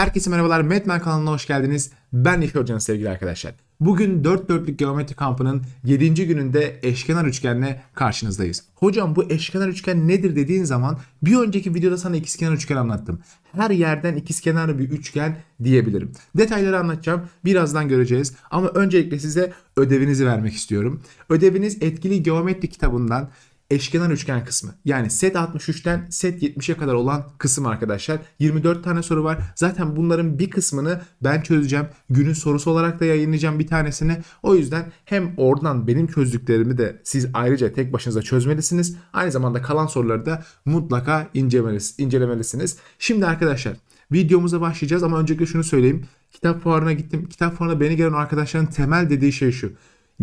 Herkese merhabalar, Madman kanalına hoş geldiniz. Ben İlker Hoca'nın sevgili arkadaşlar. Bugün 4 dörtlük geometri kampının 7. gününde eşkenar üçgenle karşınızdayız. Hocam bu eşkenar üçgen nedir dediğin zaman bir önceki videoda sana ikizkenar üçgen anlattım. Her yerden ikizkenarlı bir üçgen diyebilirim. Detayları anlatacağım. Birazdan göreceğiz. Ama öncelikle size ödevinizi vermek istiyorum. Ödeviniz etkili geometri kitabından eşkenar üçgen kısmı. Yani set 63'ten set 70'e kadar olan kısım arkadaşlar. 24 tane soru var. Zaten bunların bir kısmını ben çözeceğim. Günün sorusu olarak da yayınlayacağım bir tanesini. O yüzden hem oradan benim çözdüklerimi de siz ayrıca tek başınıza çözmelisiniz. Aynı zamanda kalan soruları da mutlaka incelemelisiniz. Şimdi arkadaşlar videomuza başlayacağız ama öncelikle şunu söyleyeyim. Kitap fuarına gittim. Kitap fuarına beni gelen arkadaşların temel dediği şey şu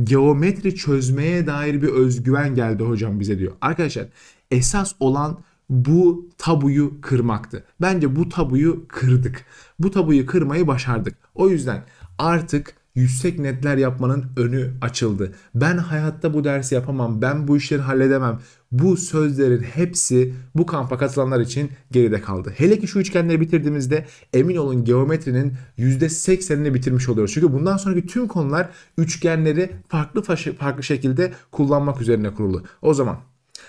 geometri çözmeye dair bir özgüven geldi hocam bize diyor. Arkadaşlar esas olan bu tabuyu kırmaktı. Bence bu tabuyu kırdık. Bu tabuyu kırmayı başardık. O yüzden artık yüksek netler yapmanın önü açıldı. Ben hayatta bu dersi yapamam, ben bu işleri halledemem. Bu sözlerin hepsi bu kampa katılanlar için geride kaldı. Hele ki şu üçgenleri bitirdiğimizde emin olun geometrinin %80'ini bitirmiş oluyoruz. Çünkü bundan sonraki tüm konular üçgenleri farklı farklı şekilde kullanmak üzerine kurulu. O zaman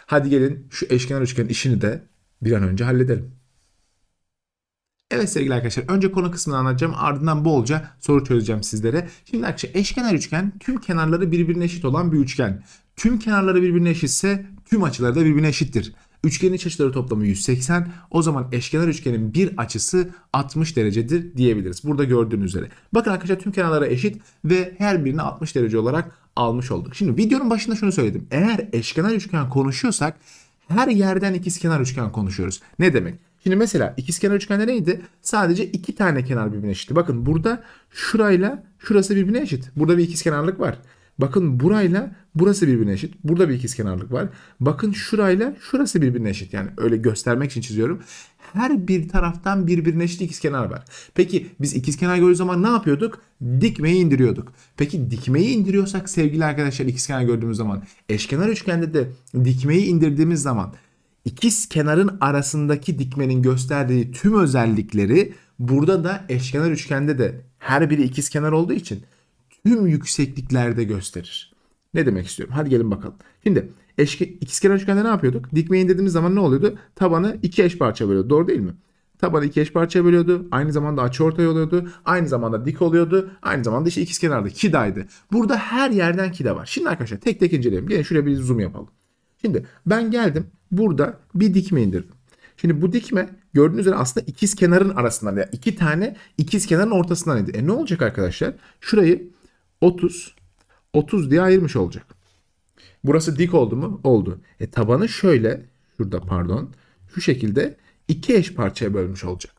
hadi gelin şu eşkenar üçgenin işini de bir an önce halledelim. Evet sevgili arkadaşlar önce konu kısmını anlatacağım ardından bolca soru çözeceğim sizlere. Şimdi arkadaşlar eşkenar üçgen tüm kenarları birbirine eşit olan bir üçgen. Tüm kenarları birbirine eşitse tüm açıları da birbirine eşittir. Üçgenin iç açıları toplamı 180. O zaman eşkenar üçgenin bir açısı 60 derecedir diyebiliriz. Burada gördüğünüz üzere. Bakın arkadaşlar tüm kenarlara eşit ve her birini 60 derece olarak almış olduk. Şimdi videonun başında şunu söyledim. Eğer eşkenar üçgen konuşuyorsak her yerden ikizkenar üçgen konuşuyoruz. Ne demek? Şimdi mesela ikizkenar üçgende neydi? Sadece iki tane kenar birbirine eşitti. Bakın burada şurayla şurası birbirine eşit. Burada bir ikizkenarlık var. Bakın burayla burası birbirine eşit. Burada bir ikizkenarlık var. Bakın şurayla şurası birbirine eşit. Yani öyle göstermek için çiziyorum. Her bir taraftan birbirine eşit ikizkenar var. Peki biz ikizkenar gördüğü zaman ne yapıyorduk? Dikmeyi indiriyorduk. Peki dikmeyi indiriyorsak sevgili arkadaşlar ikizkenar gördüğümüz zaman eşkenar üçgende de dikmeyi indirdiğimiz zaman ikiz kenarın arasındaki dikmenin gösterdiği tüm özellikleri burada da eşkenar üçgende de her biri ikiz kenar olduğu için tüm yüksekliklerde gösterir. Ne demek istiyorum? Hadi gelin bakalım. Şimdi eşke, ikizkenar üçgende ne yapıyorduk? Dikmeyin dediğimiz zaman ne oluyordu? Tabanı iki eş parça bölüyordu. Doğru değil mi? Tabanı iki eş parça bölüyordu. Aynı zamanda ortaya oluyordu. Aynı zamanda dik oluyordu. Aynı zamanda işte ikizkenarda kidaydı. Burada her yerden kida var. Şimdi arkadaşlar tek tek inceleyelim. Gelin şuraya bir zoom yapalım. Şimdi ben geldim burada bir dikme indirdim. Şimdi bu dikme gördüğünüz üzere aslında ikiz kenarın arasından yani iki tane ikiz kenarın ortasından indi. E ne olacak arkadaşlar? Şurayı 30 30 diye ayırmış olacak. Burası dik oldu mu? Oldu. E tabanı şöyle şurada pardon şu şekilde iki eş parçaya bölmüş olacak.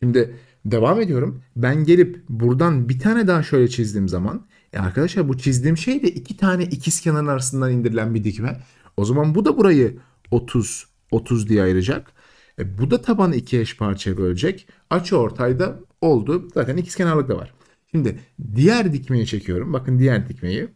Şimdi devam ediyorum. Ben gelip buradan bir tane daha şöyle çizdiğim zaman e arkadaşlar bu çizdiğim şey de iki tane ikiz kenarın arasından indirilen bir dikme. O zaman bu da burayı 30, 30 diye ayıracak. E, bu da tabanı iki eş parçaya bölecek. Açı ortayda oldu. Zaten ikizkenarlık da var. Şimdi diğer dikmeyi çekiyorum. Bakın diğer dikmeyi.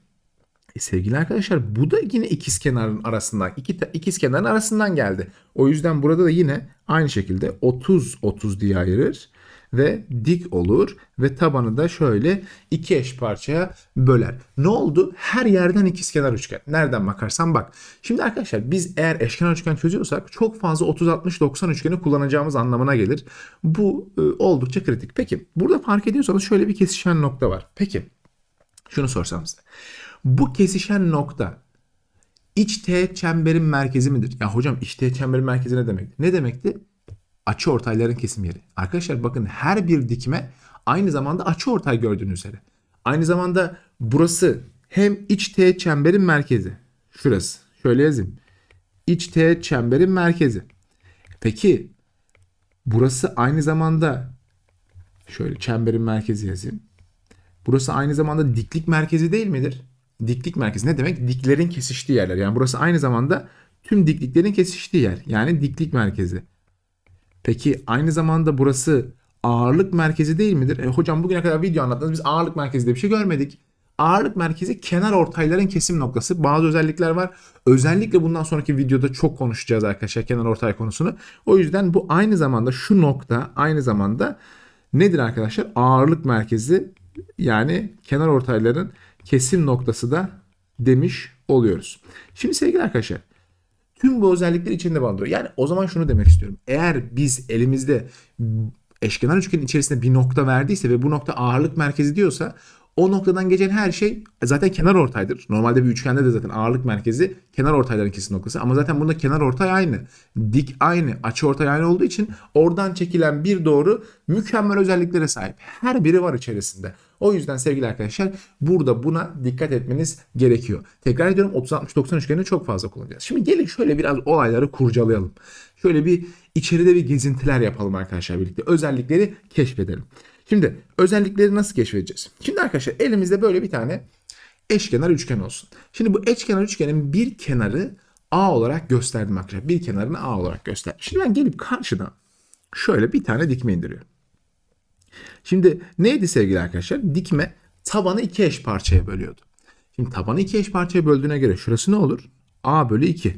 E, sevgili arkadaşlar bu da yine ikiz kenarın arasından iki ikiz kenarın arasından geldi. O yüzden burada da yine aynı şekilde 30 30 diye ayırır ve dik olur ve tabanı da şöyle iki eş parçaya böler. Ne oldu? Her yerden ikizkenar üçgen. Nereden bakarsan bak. Şimdi arkadaşlar biz eğer eşkenar üçgen çözüyorsak çok fazla 30 60 90 üçgeni kullanacağımız anlamına gelir. Bu e, oldukça kritik. Peki burada fark ediyorsanız şöyle bir kesişen nokta var. Peki şunu sorsam size. Bu kesişen nokta iç teğet çemberin merkezi midir? Ya hocam iç teğet çemberin merkezi ne demek? Ne demekti? açı ortayların kesim yeri. Arkadaşlar bakın her bir dikme aynı zamanda açı ortay gördüğünüz üzere. Aynı zamanda burası hem iç T çemberin merkezi. Şurası. Şöyle yazayım. İç T çemberin merkezi. Peki burası aynı zamanda şöyle çemberin merkezi yazayım. Burası aynı zamanda diklik merkezi değil midir? Diklik merkezi ne demek? Diklerin kesiştiği yerler. Yani burası aynı zamanda tüm dikliklerin kesiştiği yer. Yani diklik merkezi. Peki aynı zamanda burası ağırlık merkezi değil midir? E hocam bugüne kadar video anlattınız biz ağırlık merkezi diye bir şey görmedik. Ağırlık merkezi kenar ortayların kesim noktası. Bazı özellikler var. Özellikle bundan sonraki videoda çok konuşacağız arkadaşlar kenar ortay konusunu. O yüzden bu aynı zamanda şu nokta aynı zamanda nedir arkadaşlar? Ağırlık merkezi yani kenar ortayların kesim noktası da demiş oluyoruz. Şimdi sevgili arkadaşlar Tüm bu özellikler içinde barındırıyor. Yani o zaman şunu demek istiyorum. Eğer biz elimizde eşkenar üçgenin içerisinde bir nokta verdiyse ve bu nokta ağırlık merkezi diyorsa o noktadan geçen her şey zaten kenar ortaydır. Normalde bir üçgende de zaten ağırlık merkezi kenar ortayların kesim noktası. Ama zaten bunda kenar ortay aynı. Dik aynı. Açı ortay aynı olduğu için oradan çekilen bir doğru mükemmel özelliklere sahip. Her biri var içerisinde. O yüzden sevgili arkadaşlar burada buna dikkat etmeniz gerekiyor. Tekrar ediyorum 30-60-90 üçgenini çok fazla kullanacağız. Şimdi gelin şöyle biraz olayları kurcalayalım. Şöyle bir içeride bir gezintiler yapalım arkadaşlar birlikte. Özellikleri keşfedelim. Şimdi özellikleri nasıl keşfedeceğiz? Şimdi arkadaşlar elimizde böyle bir tane eşkenar üçgen olsun. Şimdi bu eşkenar üçgenin bir kenarı A olarak gösterdim arkadaşlar. Bir kenarını A olarak göster. Şimdi ben gelip karşıdan şöyle bir tane dikme indiriyorum. Şimdi neydi sevgili arkadaşlar? Dikme tabanı iki eş parçaya bölüyordu. Şimdi tabanı iki eş parçaya böldüğüne göre şurası ne olur? A bölü 2.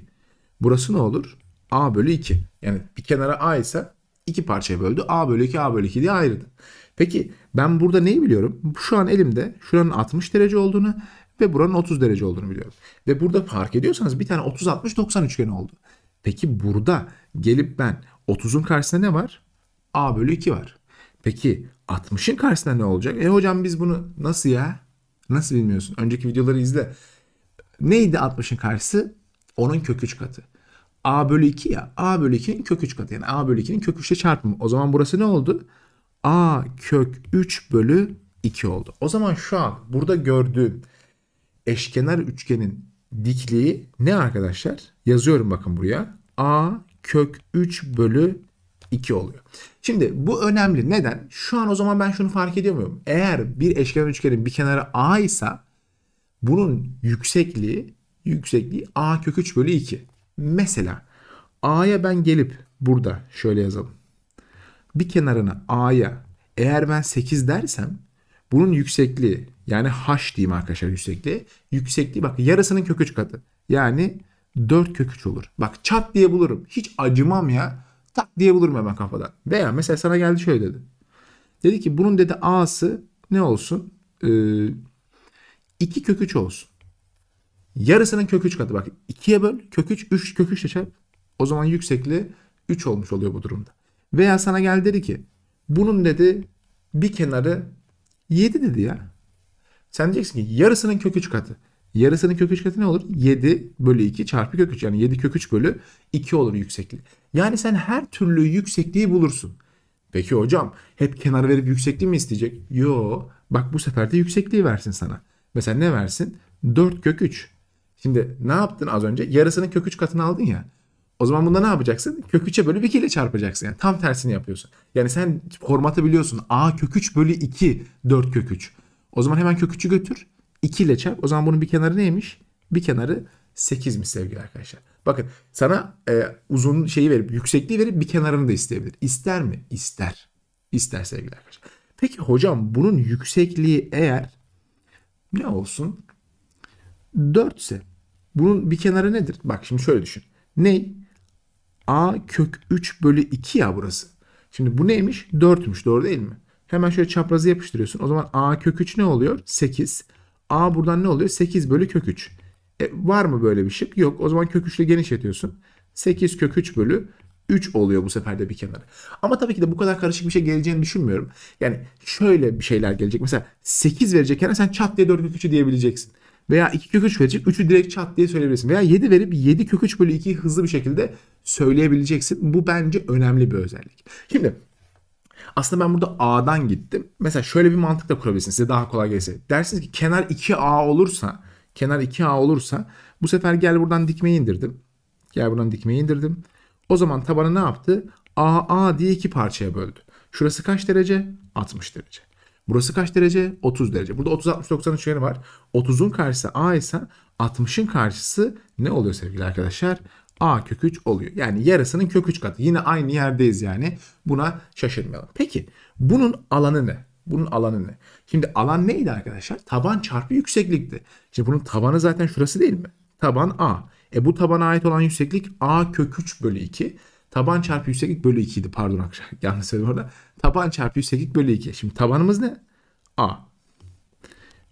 Burası ne olur? A bölü 2. Yani bir kenara A ise iki parçaya böldü. A bölü 2, A bölü 2 diye ayrıldı. Peki ben burada neyi biliyorum? Şu an elimde şuranın 60 derece olduğunu ve buranın 30 derece olduğunu biliyorum. Ve burada fark ediyorsanız bir tane 30-60-90 üçgeni oldu. Peki burada gelip ben 30'un karşısında ne var? A bölü 2 var. Peki 60'ın karşısında ne olacak? E hocam biz bunu nasıl ya? Nasıl bilmiyorsun? Önceki videoları izle. Neydi 60'ın karşısı? Onun kök 3 katı. A bölü 2 ya. A bölü 2'nin kök 3 katı. Yani A bölü 2'nin kök 3'e çarpımı. O zaman burası ne oldu? a kök 3 bölü 2 oldu. O zaman şu an burada gördüğüm eşkenar üçgenin dikliği ne arkadaşlar? Yazıyorum bakın buraya. a kök 3 bölü 2 oluyor. Şimdi bu önemli. Neden? Şu an o zaman ben şunu fark ediyor muyum? Eğer bir eşkenar üçgenin bir kenarı a ise bunun yüksekliği yüksekliği a kök 3 bölü 2. Mesela a'ya ben gelip burada şöyle yazalım bir kenarına a'ya eğer ben 8 dersem bunun yüksekliği yani h diyeyim arkadaşlar yüksekliği. Yüksekliği bak yarısının kök 3 katı. Yani 4 kök 3 olur. Bak çat diye bulurum. Hiç acımam ya. Tak diye bulurum hemen kafadan. Veya mesela sana geldi şöyle dedi. Dedi ki bunun dedi a'sı ne olsun? Ee, kök 3 olsun. Yarısının kök 3 katı. Bak 2'ye böl kök 3 3 kök 3 çarp. O zaman yüksekliği 3 olmuş oluyor bu durumda. Veya sana geldi dedi ki bunun dedi bir kenarı 7 dedi ya. Sen diyeceksin ki yarısının kök 3 katı. Yarısının kök 3 katı ne olur? 7 bölü 2 çarpı kök 3. Yani 7 kök 3 bölü 2 olur yükseklik. Yani sen her türlü yüksekliği bulursun. Peki hocam hep kenarı verip yüksekliği mi isteyecek? Yo bak bu sefer de yüksekliği versin sana. Mesela ne versin? 4 kök 3. Şimdi ne yaptın az önce? Yarısının kök 3 katını aldın ya. O zaman bunda ne yapacaksın? Kök 3'e bölü 2 ile çarpacaksın. Yani tam tersini yapıyorsun. Yani sen formatı biliyorsun. A kök 3 bölü 2 4 kök 3. O zaman hemen kök 3'ü götür. 2 ile çarp. O zaman bunun bir kenarı neymiş? Bir kenarı 8'miş sevgili arkadaşlar. Bakın sana e, uzun şeyi verip yüksekliği verip bir kenarını da isteyebilir. İster mi? İster. İster sevgili arkadaşlar. Peki hocam bunun yüksekliği eğer ne olsun? 4 ise bunun bir kenarı nedir? Bak şimdi şöyle düşün. Ney? a kök 3 bölü 2 ya burası. Şimdi bu neymiş? 4'müş doğru değil mi? Hemen şöyle çaprazı yapıştırıyorsun. O zaman a kök 3 ne oluyor? 8. a buradan ne oluyor? 8 bölü kök 3. E, var mı böyle bir şey? Yok. O zaman kök 3 ile genişletiyorsun. 8 kök 3 bölü 3 oluyor bu sefer de bir kenara. Ama tabii ki de bu kadar karışık bir şey geleceğini düşünmüyorum. Yani şöyle bir şeyler gelecek. Mesela 8 verecekken sen çat diye 4 kök 3'ü diyebileceksin veya 2 kök 3 verecek. 3'ü direkt çat diye söyleyebilirsin. Veya 7 verip 7 kök 3 bölü 2'yi hızlı bir şekilde söyleyebileceksin. Bu bence önemli bir özellik. Şimdi aslında ben burada A'dan gittim. Mesela şöyle bir mantık da kurabilirsiniz size daha kolay gelse. Dersiniz ki kenar 2A olursa kenar 2A olursa bu sefer gel buradan dikmeyi indirdim. Gel buradan dikmeyi indirdim. O zaman tabanı ne yaptı? AA diye iki parçaya böldü. Şurası kaç derece? 60 derece. Burası kaç derece? 30 derece. Burada 30 60 90 üçgeni var. 30'un karşısı A ise 60'ın karşısı ne oluyor sevgili arkadaşlar? A kök 3 oluyor. Yani yarısının kök 3 katı. Yine aynı yerdeyiz yani. Buna şaşırmayalım. Peki bunun alanı ne? Bunun alanı ne? Şimdi alan neydi arkadaşlar? Taban çarpı yükseklikti. Şimdi bunun tabanı zaten şurası değil mi? Taban A. E bu tabana ait olan yükseklik A kök 3 bölü 2. Taban çarpı yükseklik bölü 2 idi. Pardon yanlış söyledim orada. Taban çarpı yükseklik bölü 2. Şimdi tabanımız ne? A.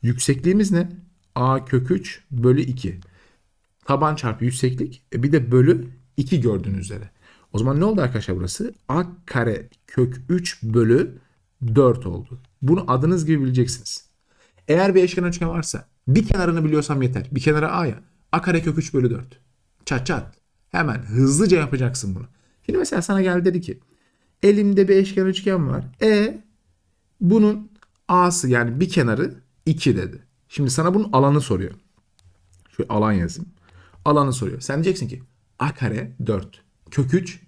Yüksekliğimiz ne? A kök 3 bölü 2. Taban çarpı yükseklik. E bir de bölü 2 gördüğünüz üzere. O zaman ne oldu arkadaşlar burası? A kare kök 3 bölü 4 oldu. Bunu adınız gibi bileceksiniz. Eğer bir eşkenar üçgen varsa bir kenarını biliyorsam yeter. Bir kenara A ya. A kare kök 3 bölü 4. Çat çat. Hemen hızlıca yapacaksın bunu. Şimdi mesela sana geldi dedi ki elimde bir eşken üçgen var. E bunun A'sı yani bir kenarı 2 dedi. Şimdi sana bunun alanı soruyor. Şu alan yazayım. Alanı soruyor. Sen diyeceksin ki A kare 4 kök 3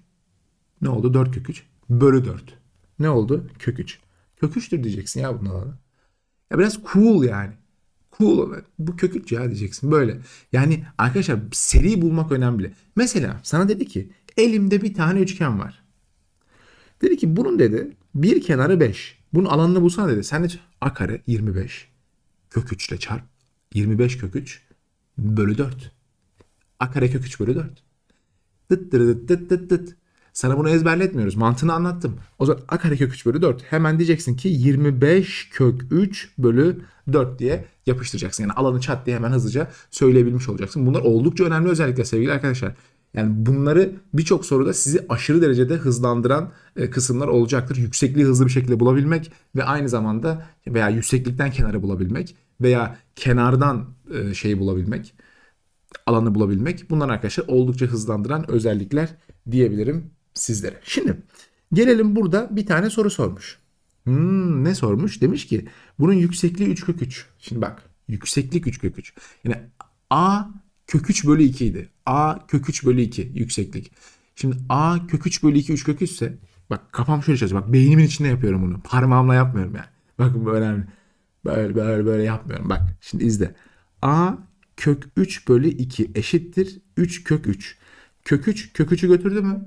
ne oldu? 4 kök 3 bölü 4. Ne oldu? Kök 3. Kök 3'tür diyeceksin ya bunun alanı. Ya biraz cool yani. Cool. Bu kök 3 ya diyeceksin böyle. Yani arkadaşlar seri bulmak önemli. Mesela sana dedi ki Elimde bir tane üçgen var. Dedi ki bunun dedi bir kenarı 5. Bunun alanını bulsana dedi. Sen de a kare 25 kök 3 ile çarp. 25 kök 3 bölü 4. A kare kök 3 bölü 4. Dıt dıt dıt dıt dıt. Sana bunu ezberletmiyoruz. Mantığını anlattım. O zaman a kare kök 3 bölü 4. Hemen diyeceksin ki 25 kök 3 bölü 4 diye yapıştıracaksın. Yani alanı çat diye hemen hızlıca söyleyebilmiş olacaksın. Bunlar oldukça önemli özellikle sevgili arkadaşlar. Yani bunları birçok soruda sizi aşırı derecede hızlandıran e, kısımlar olacaktır. Yüksekliği hızlı bir şekilde bulabilmek ve aynı zamanda veya yükseklikten kenara bulabilmek veya kenardan e, şeyi bulabilmek, alanı bulabilmek. Bunlar arkadaşlar oldukça hızlandıran özellikler diyebilirim sizlere. Şimdi gelelim burada bir tane soru sormuş. Hmm, ne sormuş? Demiş ki bunun yüksekliği 3 kök 3. Şimdi bak yükseklik 3 kök 3. Yani A kök 3 bölü 2 idi. A kök 3 bölü 2 yükseklik. Şimdi A kök 3 bölü 2 3 kök 3 ise bak kafam şöyle çalışıyor. Bak beynimin içinde yapıyorum bunu. Parmağımla yapmıyorum yani. Bak bu önemli. Böyle böyle böyle yapmıyorum. Bak şimdi izle. A kök 3 bölü 2 eşittir 3 kök 3. Kök 3 kök 3'ü götürdü mü?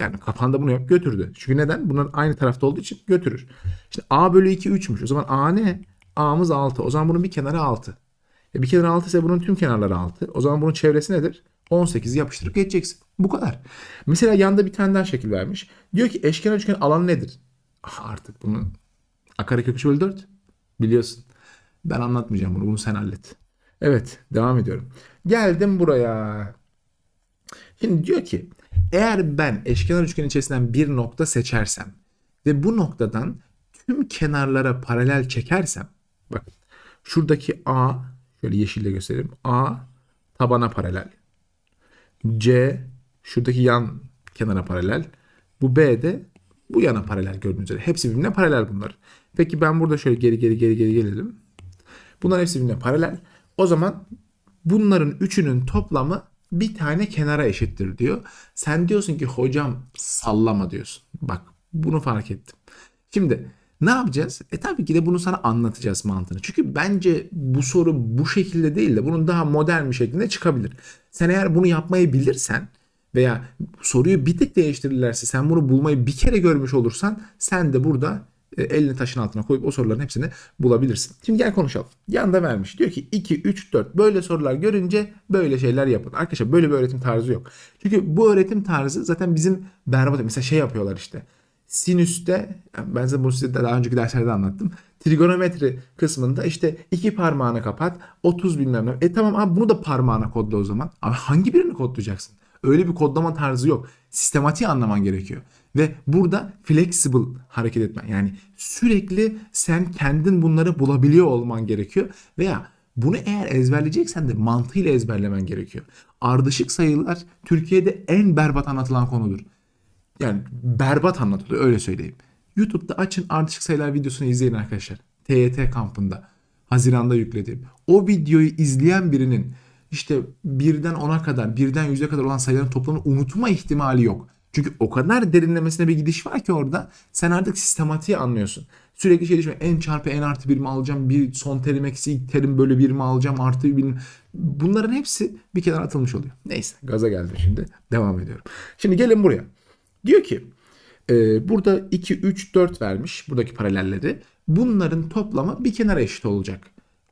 Yani kafanda bunu yap götürdü. Çünkü neden? Bunların aynı tarafta olduğu için götürür. Şimdi A bölü 2 3'müş. O zaman A ne? A'mız 6. O zaman bunun bir kenarı 6. E bir kenar 6 ise bunun tüm kenarları 6. O zaman bunun çevresi nedir? 18'i yapıştırıp geçeceksin. Bu kadar. Mesela yanda bir tane daha şekil vermiş. Diyor ki eşkenar üçgen alan nedir? Ah, artık bunu a kare 3 bölü 4 biliyorsun. Ben anlatmayacağım bunu. Bunu sen hallet. Evet devam ediyorum. Geldim buraya. Şimdi diyor ki eğer ben eşkenar üçgenin içerisinden bir nokta seçersem ve bu noktadan tüm kenarlara paralel çekersem bak şuradaki A Şöyle yeşille göstereyim. A tabana paralel. C şuradaki yan kenara paralel. Bu B de bu yana paralel gördüğünüz üzere. Hepsi birbirine paralel bunlar. Peki ben burada şöyle geri geri geri geri gelelim. Bunlar hepsi birbirine paralel. O zaman bunların üçünün toplamı bir tane kenara eşittir diyor. Sen diyorsun ki hocam sallama diyorsun. Bak bunu fark ettim. Şimdi ne yapacağız? E tabii ki de bunu sana anlatacağız mantığını. Çünkü bence bu soru bu şekilde değil de bunun daha modern bir şekilde çıkabilir. Sen eğer bunu yapmayı bilirsen veya soruyu bir tık değiştirirlerse sen bunu bulmayı bir kere görmüş olursan sen de burada e, elini taşın altına koyup o soruların hepsini bulabilirsin. Şimdi gel konuşalım. Yanında vermiş. Diyor ki 2, 3, 4 böyle sorular görünce böyle şeyler yapın. Arkadaşlar böyle bir öğretim tarzı yok. Çünkü bu öğretim tarzı zaten bizim berbat. Mesela şey yapıyorlar işte sinüste ben size bunu size daha önceki derslerde anlattım. Trigonometri kısmında işte iki parmağını kapat 30 bilmem ne. E tamam abi bunu da parmağına kodla o zaman. Abi hangi birini kodlayacaksın? Öyle bir kodlama tarzı yok. Sistematiği anlaman gerekiyor. Ve burada flexible hareket etmen. Yani sürekli sen kendin bunları bulabiliyor olman gerekiyor. Veya bunu eğer ezberleyeceksen de mantığıyla ezberlemen gerekiyor. Ardışık sayılar Türkiye'de en berbat anlatılan konudur yani berbat anlatılıyor öyle söyleyeyim. YouTube'da açın ardışık sayılar videosunu izleyin arkadaşlar. TYT kampında. Haziranda yüklediğim O videoyu izleyen birinin işte birden 10'a kadar, birden 100'e kadar olan sayıların toplamını unutma ihtimali yok. Çünkü o kadar derinlemesine bir gidiş var ki orada sen artık sistematiği anlıyorsun. Sürekli şey düşünme en çarpı en artı bir mi alacağım, bir son terim eksi ilk terim böyle bir mi alacağım, artı bir Bunların hepsi bir kenara atılmış oluyor. Neyse gaza geldim şimdi. Devam ediyorum. Şimdi gelin buraya. Diyor ki e, burada 2, 3, 4 vermiş buradaki paralelleri. Bunların toplamı bir kenara eşit olacak.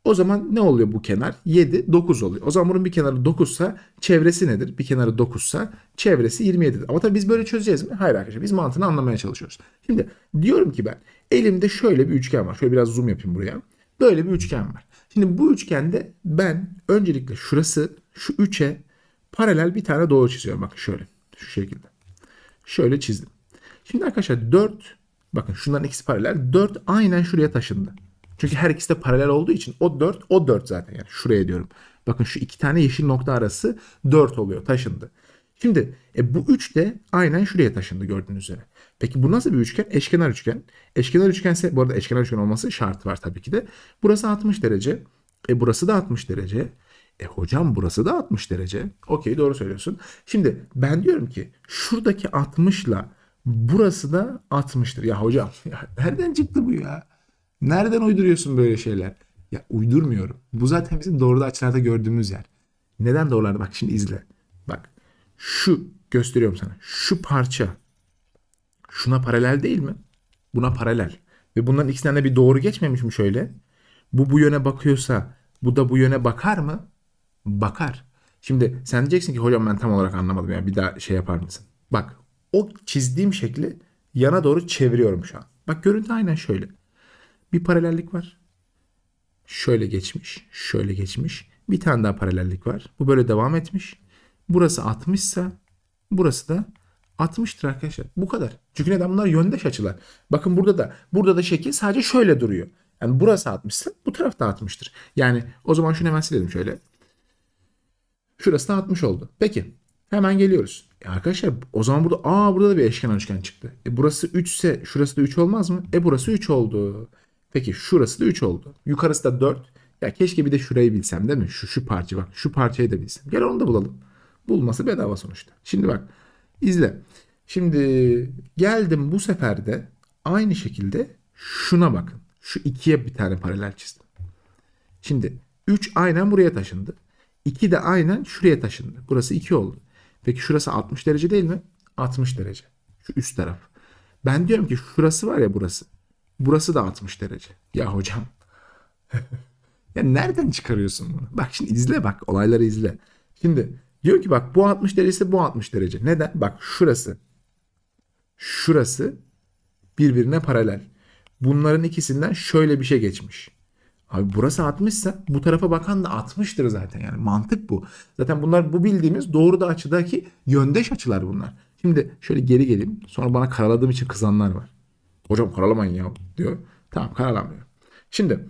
O zaman ne oluyor bu kenar? 7, 9 oluyor. O zaman bunun bir kenarı 9 ise çevresi nedir? Bir kenarı 9 ise çevresi 27'dir. Ama tabii biz böyle çözeceğiz mi? Hayır arkadaşlar biz mantığını anlamaya çalışıyoruz. Şimdi diyorum ki ben elimde şöyle bir üçgen var. Şöyle biraz zoom yapayım buraya. Böyle bir üçgen var. Şimdi bu üçgende ben öncelikle şurası şu 3'e paralel bir tane doğru çiziyorum. Bakın şöyle şu şekilde şöyle çizdim. Şimdi arkadaşlar 4 bakın şunların ikisi paralel. 4 aynen şuraya taşındı. Çünkü her ikisi de paralel olduğu için o 4 o 4 zaten yani şuraya diyorum. Bakın şu iki tane yeşil nokta arası 4 oluyor taşındı. Şimdi e, bu 3 de aynen şuraya taşındı gördüğünüz üzere. Peki bu nasıl bir üçgen? Eşkenar üçgen. Eşkenar üçgense bu arada eşkenar üçgen olması şart var tabii ki de. Burası 60 derece. E, burası da 60 derece. E hocam burası da 60 derece. Okey doğru söylüyorsun. Şimdi ben diyorum ki şuradaki 60 ile burası da 60'tır. Ya hocam ya nereden çıktı bu ya? Nereden uyduruyorsun böyle şeyler? Ya uydurmuyorum. Bu zaten bizim doğruda açılarda gördüğümüz yer. Neden doğrularda? Bak şimdi izle. Bak şu gösteriyorum sana. Şu parça şuna paralel değil mi? Buna paralel. Ve bunların ikisinden de bir doğru geçmemiş mi şöyle? Bu bu yöne bakıyorsa bu da bu yöne bakar mı? bakar. Şimdi sen diyeceksin ki hocam ben tam olarak anlamadım ya bir daha şey yapar mısın? Bak o çizdiğim şekli yana doğru çeviriyorum şu an. Bak görüntü aynen şöyle. Bir paralellik var. Şöyle geçmiş, şöyle geçmiş. Bir tane daha paralellik var. Bu böyle devam etmiş. Burası 60 ise burası da 60'tır arkadaşlar. Bu kadar. Çünkü neden bunlar yöndeş açılar. Bakın burada da burada da şekil sadece şöyle duruyor. Yani burası 60 ise bu da 60'tır. Yani o zaman şunu hemen silelim şöyle. Şurası da 60 oldu. Peki hemen geliyoruz. E arkadaşlar o zaman burada aa burada da bir eşkenar üçgen çıktı. E burası 3 ise şurası da 3 olmaz mı? E burası 3 oldu. Peki şurası da 3 oldu. Yukarısı da 4. Ya keşke bir de şurayı bilsem değil mi? Şu şu parça bak. Şu parçayı da bilsem. Gel onu da bulalım. Bulması bedava sonuçta. Şimdi bak izle. Şimdi geldim bu sefer de aynı şekilde şuna bakın. Şu ikiye bir tane paralel çizdim. Şimdi 3 aynen buraya taşındı. 2 de aynen şuraya taşındı. Burası 2 oldu. Peki şurası 60 derece değil mi? 60 derece. Şu üst taraf. Ben diyorum ki şurası var ya burası. Burası da 60 derece. Ya hocam. ya nereden çıkarıyorsun bunu? Bak şimdi izle bak. Olayları izle. Şimdi diyor ki bak bu 60 derece bu 60 derece. Neden? Bak şurası. Şurası birbirine paralel. Bunların ikisinden şöyle bir şey geçmiş. Abi burası 60 ise bu tarafa bakan da 60'tır zaten yani mantık bu. Zaten bunlar bu bildiğimiz doğru da açıdaki yöndeş açılar bunlar. Şimdi şöyle geri geleyim. Sonra bana karaladığım için kızanlar var. Hocam karalamayın ya diyor. Tamam karalamıyor. Şimdi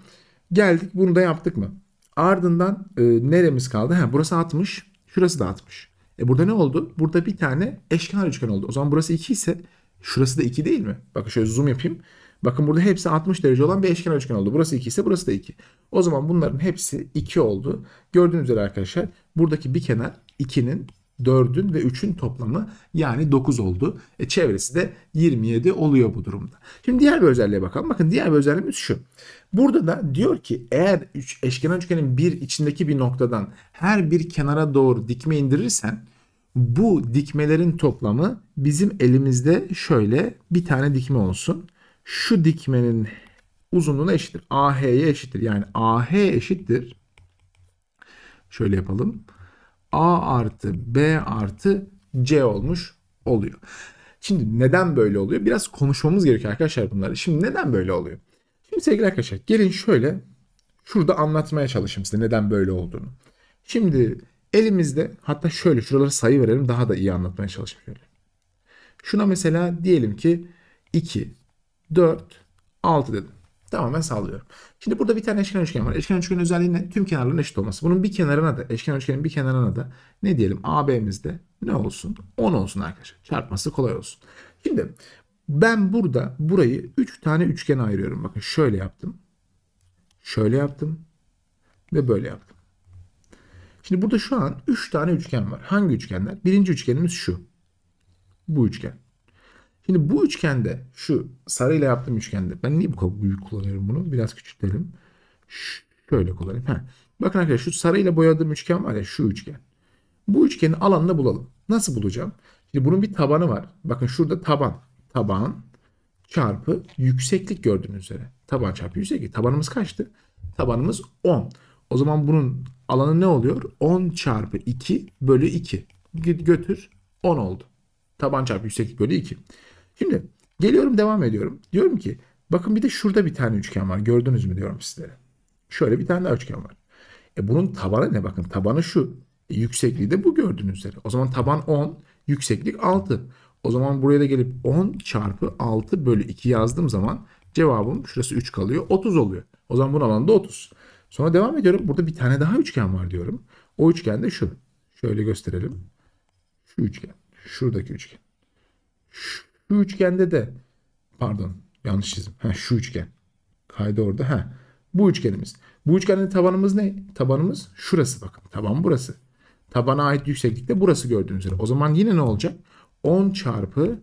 geldik bunu da yaptık mı? Ardından e, neremiz kaldı? Ha, burası 60. Şurası da 60. E burada ne oldu? Burada bir tane eşkenar üçgen oldu. O zaman burası 2 ise şurası da 2 değil mi? Bakın şöyle zoom yapayım. Bakın burada hepsi 60 derece olan bir eşkenar üçgen oldu. Burası 2 ise burası da 2. O zaman bunların hepsi 2 oldu. Gördüğünüz üzere arkadaşlar buradaki bir kenar 2'nin 4'ün ve 3'ün toplamı yani 9 oldu. E, çevresi de 27 oluyor bu durumda. Şimdi diğer bir özelliğe bakalım. Bakın diğer bir özelliğimiz şu. Burada da diyor ki eğer üç, eşkenar üçgenin bir içindeki bir noktadan her bir kenara doğru dikme indirirsen bu dikmelerin toplamı bizim elimizde şöyle bir tane dikme olsun şu dikmenin uzunluğuna eşittir. AH'ye eşittir. Yani AH eşittir. Şöyle yapalım. A artı B artı C olmuş oluyor. Şimdi neden böyle oluyor? Biraz konuşmamız gerekiyor arkadaşlar bunları. Şimdi neden böyle oluyor? Şimdi sevgili arkadaşlar gelin şöyle şurada anlatmaya çalışayım size neden böyle olduğunu. Şimdi elimizde hatta şöyle şuralara sayı verelim daha da iyi anlatmaya çalışayım. Şuna mesela diyelim ki 2 4, 6 dedim. Tamamen sallıyorum. Şimdi burada bir tane eşkenar üçgen var. Eşkenar üçgenin özelliği ne? Tüm kenarların eşit olması. Bunun bir kenarına da, eşkenar üçgenin bir kenarına da ne diyelim AB'mizde ne olsun? 10 olsun arkadaşlar. Çarpması kolay olsun. Şimdi ben burada burayı 3 tane üçgen ayırıyorum. Bakın şöyle yaptım. Şöyle yaptım. Ve böyle yaptım. Şimdi burada şu an 3 tane üçgen var. Hangi üçgenler? Birinci üçgenimiz şu. Bu üçgen. Şimdi bu üçgende şu sarıyla yaptığım üçgende ben niye bu kadar büyük kullanıyorum bunu? Biraz küçültelim. Şöyle kullanayım. Heh. Bakın arkadaşlar şu sarıyla boyadığım üçgen var ya şu üçgen. Bu üçgenin alanını bulalım. Nasıl bulacağım? Şimdi bunun bir tabanı var. Bakın şurada taban. Taban çarpı yükseklik gördüğünüz üzere. Taban çarpı yükseklik. Tabanımız kaçtı? Tabanımız 10. O zaman bunun alanı ne oluyor? 10 çarpı 2 bölü 2. Git götür 10 oldu. Taban çarpı yükseklik bölü 2. Şimdi geliyorum devam ediyorum. Diyorum ki bakın bir de şurada bir tane üçgen var. Gördünüz mü diyorum sizlere. Şöyle bir tane daha üçgen var. E bunun tabanı ne? Bakın tabanı şu. E, yüksekliği de bu gördüğünüz üzere. O zaman taban 10, yükseklik 6. O zaman buraya da gelip 10 çarpı 6 bölü 2 yazdığım zaman cevabım şurası 3 kalıyor. 30 oluyor. O zaman bunun alanı 30. Sonra devam ediyorum. Burada bir tane daha üçgen var diyorum. O üçgen de şu. Şöyle gösterelim. Şu üçgen. Şuradaki üçgen. Şu şu üçgende de pardon yanlış çizim. Ha, şu üçgen. Kaydı orada. Ha, bu üçgenimiz. Bu üçgenin tabanımız ne? Tabanımız şurası bakın. Taban burası. Tabana ait yükseklik de burası gördüğünüz üzere. O zaman yine ne olacak? 10 çarpı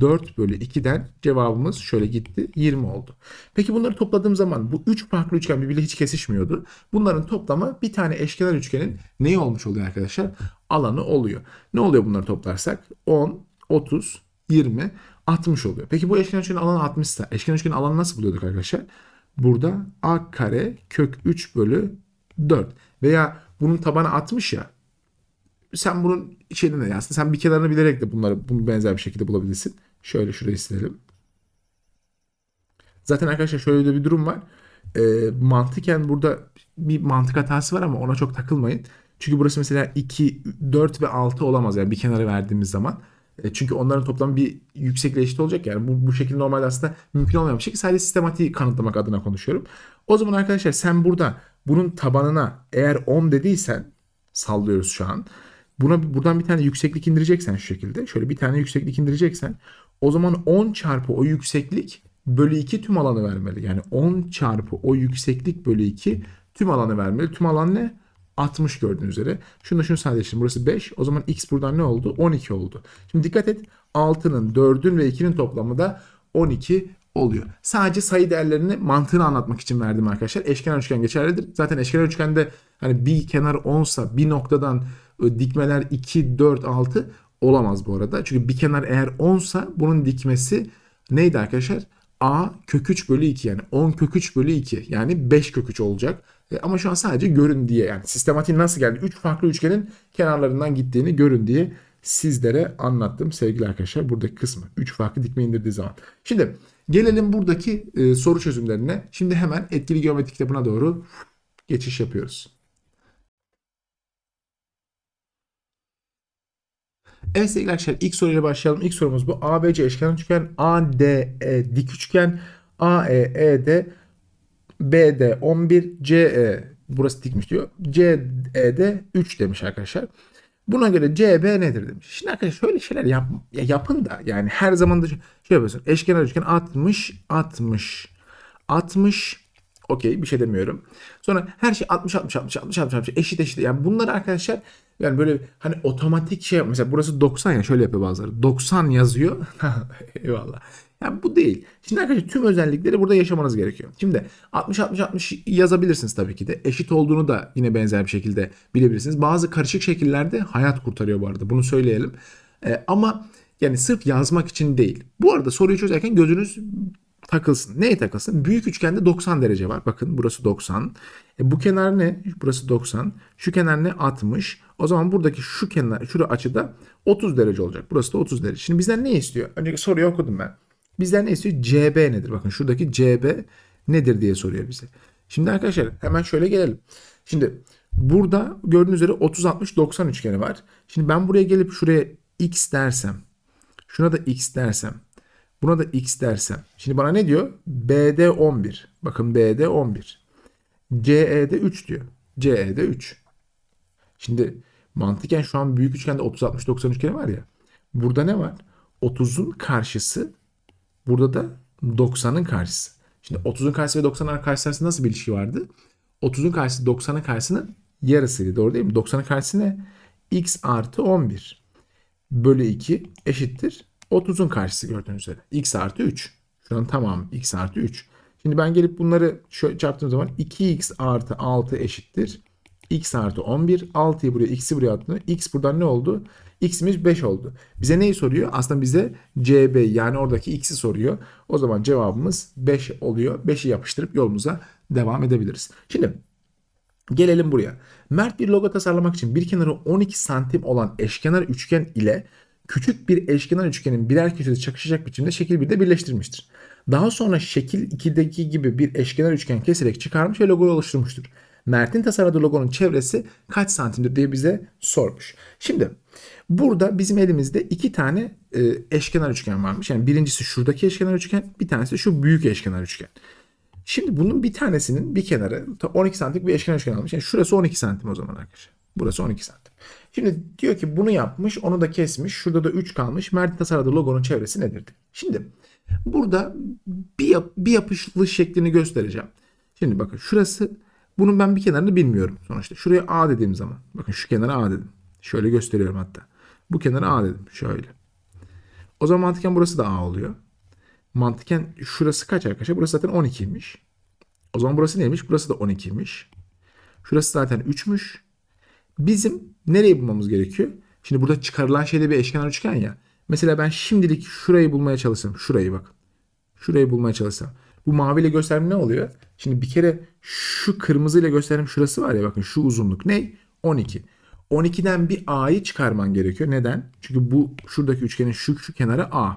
4 bölü 2'den cevabımız şöyle gitti 20 oldu. Peki bunları topladığım zaman bu 3 farklı üçgen birbiriyle hiç kesişmiyordu. Bunların toplamı bir tane eşkenar üçgenin neyi olmuş oluyor arkadaşlar? Alanı oluyor. Ne oluyor bunları toplarsak? 10, 30, 20, 60 oluyor. Peki bu eşkenar üçgenin alanı 60 ise eşkenar üçgenin alanı nasıl buluyorduk arkadaşlar? Burada a kare kök 3 bölü 4 veya bunun tabanı 60 ya sen bunun içine de yazsın. Sen bir kenarını bilerek de bunları bunu benzer bir şekilde bulabilirsin. Şöyle şurayı silelim. Zaten arkadaşlar şöyle de bir durum var. E, mantıken burada bir mantık hatası var ama ona çok takılmayın. Çünkü burası mesela 2, 4 ve 6 olamaz. Yani bir kenara verdiğimiz zaman. E, çünkü onların toplamı bir yüksek eşit olacak. Yani bu, bu şekilde normalde aslında mümkün olmayan bir şey. Sadece sistematiği kanıtlamak adına konuşuyorum. O zaman arkadaşlar sen burada bunun tabanına eğer 10 dediysen sallıyoruz şu an. Buna buradan bir tane yükseklik indireceksen şu şekilde. Şöyle bir tane yükseklik indireceksen o zaman 10 çarpı o yükseklik bölü 2 tüm alanı vermeli. Yani 10 çarpı o yükseklik bölü 2 tüm alanı vermeli. Tüm alan ne? 60 gördüğün üzere. Şunu da şunu sadeleştirin. Burası 5. O zaman x buradan ne oldu? 12 oldu. Şimdi dikkat et. 6'nın, 4'ün ve 2'nin toplamı da 12 oluyor. Sadece sayı değerlerini mantığını anlatmak için verdim arkadaşlar. Eşkenar üçgen geçerlidir. Zaten eşkenar üçgende hani bir kenar 10'sa bir noktadan ıı, dikmeler 2, 4, 6 olamaz bu arada. Çünkü bir kenar eğer 10'sa bunun dikmesi neydi arkadaşlar? A kök 3 bölü 2 yani 10 kök 3 bölü 2 yani 5 kök 3 olacak. E, ama şu an sadece görün diye yani sistematik nasıl geldi? Üç farklı üçgenin kenarlarından gittiğini görün diye sizlere anlattım sevgili arkadaşlar buradaki kısmı. Üç farklı dikme indirdiği zaman. Şimdi gelelim buradaki e, soru çözümlerine. Şimdi hemen etkili geometri kitabına doğru geçiş yapıyoruz. Evet sevgili arkadaşlar ilk soruyla başlayalım. İlk sorumuz bu. ABC eşkenar üçgen, ADE dik üçgen, AE ED BD 11, CE burası dikmiş diyor. CE'de 3 demiş arkadaşlar. Buna göre CB nedir demiş. Şimdi arkadaşlar şöyle şeyler yap, ya yapın da yani her zaman da şöyle yapıyorsun. Eşkenar üçgen 60 60 60 okey bir şey demiyorum. Sonra her şey 60 60 60 60 60, 60 eşit eşit. Yani bunlar arkadaşlar yani böyle hani otomatik şey mesela burası 90 ya şöyle yapıyor bazıları. 90 yazıyor. Eyvallah. Yani bu değil. Şimdi arkadaşlar tüm özellikleri burada yaşamanız gerekiyor. Şimdi 60-60-60 yazabilirsiniz tabii ki de. Eşit olduğunu da yine benzer bir şekilde bilebilirsiniz. Bazı karışık şekillerde hayat kurtarıyor bu arada. Bunu söyleyelim. Ee, ama yani sırf yazmak için değil. Bu arada soruyu çözerken gözünüz takılsın. Neye takılsın? Büyük üçgende 90 derece var. Bakın burası 90. E, bu kenar ne? Burası 90. Şu kenar ne? 60. O zaman buradaki şu kenar, şura açıda 30 derece olacak. Burası da 30 derece. Şimdi bizden ne istiyor? Önceki soruyu okudum ben. Bizden istiyor CB nedir? Bakın şuradaki CB nedir diye soruyor bize. Şimdi arkadaşlar hemen şöyle gelelim. Şimdi burada gördüğünüz üzere 30 60 90 üçgeni var. Şimdi ben buraya gelip şuraya x dersem şuna da x dersem buna da x dersem. Şimdi bana ne diyor? BD 11. Bakın BD 11. CE'de 3 diyor. CE'de 3. Şimdi mantıken şu an büyük üçgende 30 60 90 üçgeni var ya. Burada ne var? 30'un karşısı Burada da 90'ın karşısı. Şimdi 30'un karşısı ve 90'ın karşısı arasında nasıl bir ilişki vardı? 30'un karşısı 90'ın karşısının yarısıydı. Doğru değil mi? 90'ın karşısı ne? x artı 11 bölü 2 eşittir. 30'un karşısı gördüğünüz üzere. x artı 3. Şuranın tamam, x artı 3. Şimdi ben gelip bunları şöyle çarptığım zaman 2x artı 6 eşittir. x artı 11. 6'yı buraya x'i buraya attığında x buradan ne oldu? x'imiz 5 oldu. Bize neyi soruyor? Aslında bize CB yani oradaki x'i soruyor. O zaman cevabımız 5 oluyor. 5'i yapıştırıp yolumuza devam edebiliriz. Şimdi gelelim buraya. Mert bir logo tasarlamak için bir kenarı 12 santim olan eşkenar üçgen ile küçük bir eşkenar üçgenin birer köşesi çakışacak biçimde şekil 1'de birleştirmiştir. Daha sonra şekil 2'deki gibi bir eşkenar üçgen keserek çıkarmış ve logoyu oluşturmuştur. Mert'in tasarladığı logonun çevresi kaç santimdir diye bize sormuş. Şimdi Burada bizim elimizde iki tane e, eşkenar üçgen varmış. Yani birincisi şuradaki eşkenar üçgen, bir tanesi şu büyük eşkenar üçgen. Şimdi bunun bir tanesinin bir kenarı 12 santim bir eşkenar üçgen almış. Yani şurası 12 santim o zaman arkadaşlar. Burası 12 santim. Şimdi diyor ki bunu yapmış, onu da kesmiş. Şurada da 3 kalmış. Mert tasarladığı logonun çevresi nedir? Şimdi burada bir, yap, bir yapışlı şeklini göstereceğim. Şimdi bakın şurası bunun ben bir kenarını bilmiyorum sonuçta. Şuraya A dediğim zaman. Bakın şu kenara A dedim. Şöyle gösteriyorum hatta. Bu kenara A dedim. Şöyle. O zaman mantıken burası da A oluyor. Mantıken şurası kaç arkadaşlar? Burası zaten 12'ymiş. O zaman burası neymiş? Burası da 12'ymiş. Şurası zaten 3'müş. Bizim nereyi bulmamız gerekiyor? Şimdi burada çıkarılan şeyde bir eşkenar üçgen ya. Mesela ben şimdilik şurayı bulmaya çalışsam. Şurayı bakın. Şurayı bulmaya çalışsam. Bu maviyle gösterdim ne oluyor? Şimdi bir kere şu kırmızıyla gösterdim şurası var ya bakın şu uzunluk ne? 12. 12'den bir a'yı çıkarman gerekiyor. Neden? Çünkü bu şuradaki üçgenin şu, şu kenarı a.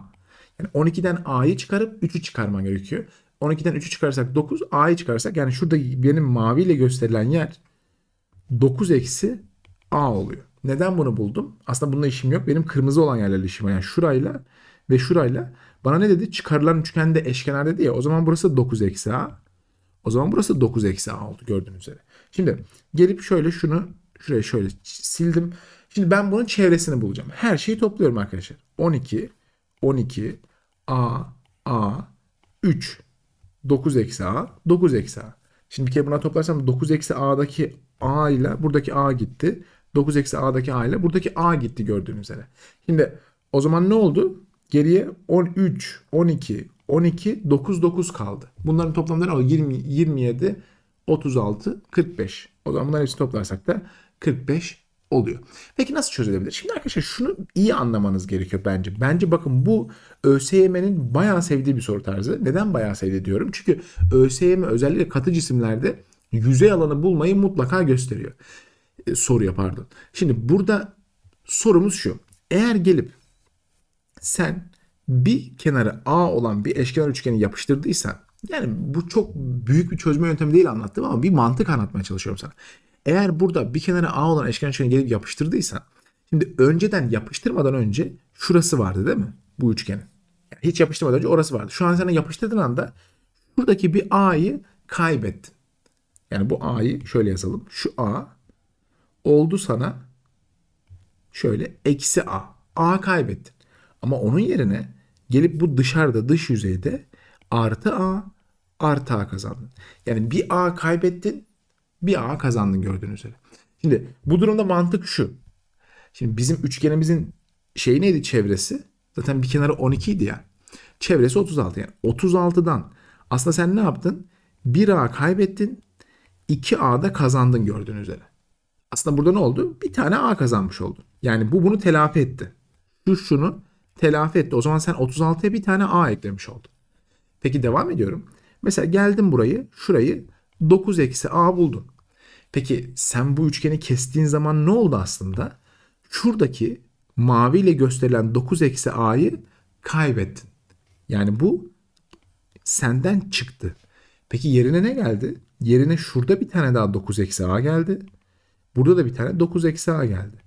Yani 12'den a'yı çıkarıp 3'ü çıkarman gerekiyor. 12'den 3'ü çıkarsak 9, a'yı çıkarsak yani şurada benim maviyle gösterilen yer 9 eksi a oluyor. Neden bunu buldum? Aslında bununla işim yok. Benim kırmızı olan yerlerle işim var. Yani şurayla ve şurayla. Bana ne dedi? Çıkarılan üçgende eşkenar dedi ya. O zaman burası 9 eksi a. O zaman burası 9 eksi a oldu gördüğünüz üzere. Şimdi gelip şöyle şunu Şurayı şöyle sildim. Şimdi ben bunun çevresini bulacağım. Her şeyi topluyorum arkadaşlar. 12, 12, A, A, 3, 9 eksi A, 9 eksi A. Şimdi bir kere buna toplarsam 9 eksi A'daki A ile buradaki A gitti. 9 eksi A'daki A ile buradaki A gitti gördüğünüz üzere. Şimdi o zaman ne oldu? Geriye 13, 12, 12, 9, 9 kaldı. Bunların toplamları ne 20, 27, 36, 45. O zaman bunların hepsini toplarsak da 45 oluyor. Peki nasıl çözülebilir? Şimdi arkadaşlar şunu iyi anlamanız gerekiyor bence. Bence bakın bu ÖSYM'nin bayağı sevdiği bir soru tarzı. Neden bayağı sevdi diyorum? Çünkü ÖSYM özellikle katı cisimlerde yüzey alanı bulmayı mutlaka gösteriyor. E, soruya pardon. Şimdi burada sorumuz şu. Eğer gelip sen bir kenarı A olan bir eşkenar üçgeni yapıştırdıysan yani bu çok büyük bir çözme yöntemi değil anlattım ama bir mantık anlatmaya çalışıyorum sana. Eğer burada bir kenara A olan eşkenar üçgeni gelip yapıştırdıysan şimdi önceden yapıştırmadan önce şurası vardı değil mi? Bu üçgenin. Yani hiç yapıştırmadan önce orası vardı. Şu an sana yapıştırdığın anda buradaki bir A'yı kaybettin. Yani bu A'yı şöyle yazalım. Şu A oldu sana şöyle eksi A. A kaybettin. Ama onun yerine gelip bu dışarıda dış yüzeyde artı A artı A kazandın. Yani bir A kaybettin bir A kazandın gördüğün üzere. Şimdi bu durumda mantık şu. Şimdi bizim üçgenimizin şey neydi çevresi? Zaten bir kenarı 12 idi ya. Çevresi 36 yani 36'dan aslında sen ne yaptın? 1A kaybettin 2 da kazandın gördüğün üzere. Aslında burada ne oldu? Bir tane A kazanmış oldun. Yani bu bunu telafi etti. Şu şunu telafi etti. O zaman sen 36'ya bir tane A eklemiş oldun. Peki devam ediyorum. Mesela geldim burayı, şurayı 9 eksi A buldun. Peki sen bu üçgeni kestiğin zaman ne oldu aslında? Şuradaki mavi ile gösterilen 9 eksi a'yı kaybettin. Yani bu senden çıktı. Peki yerine ne geldi? Yerine şurada bir tane daha 9 eksi a geldi. Burada da bir tane 9 eksi a geldi.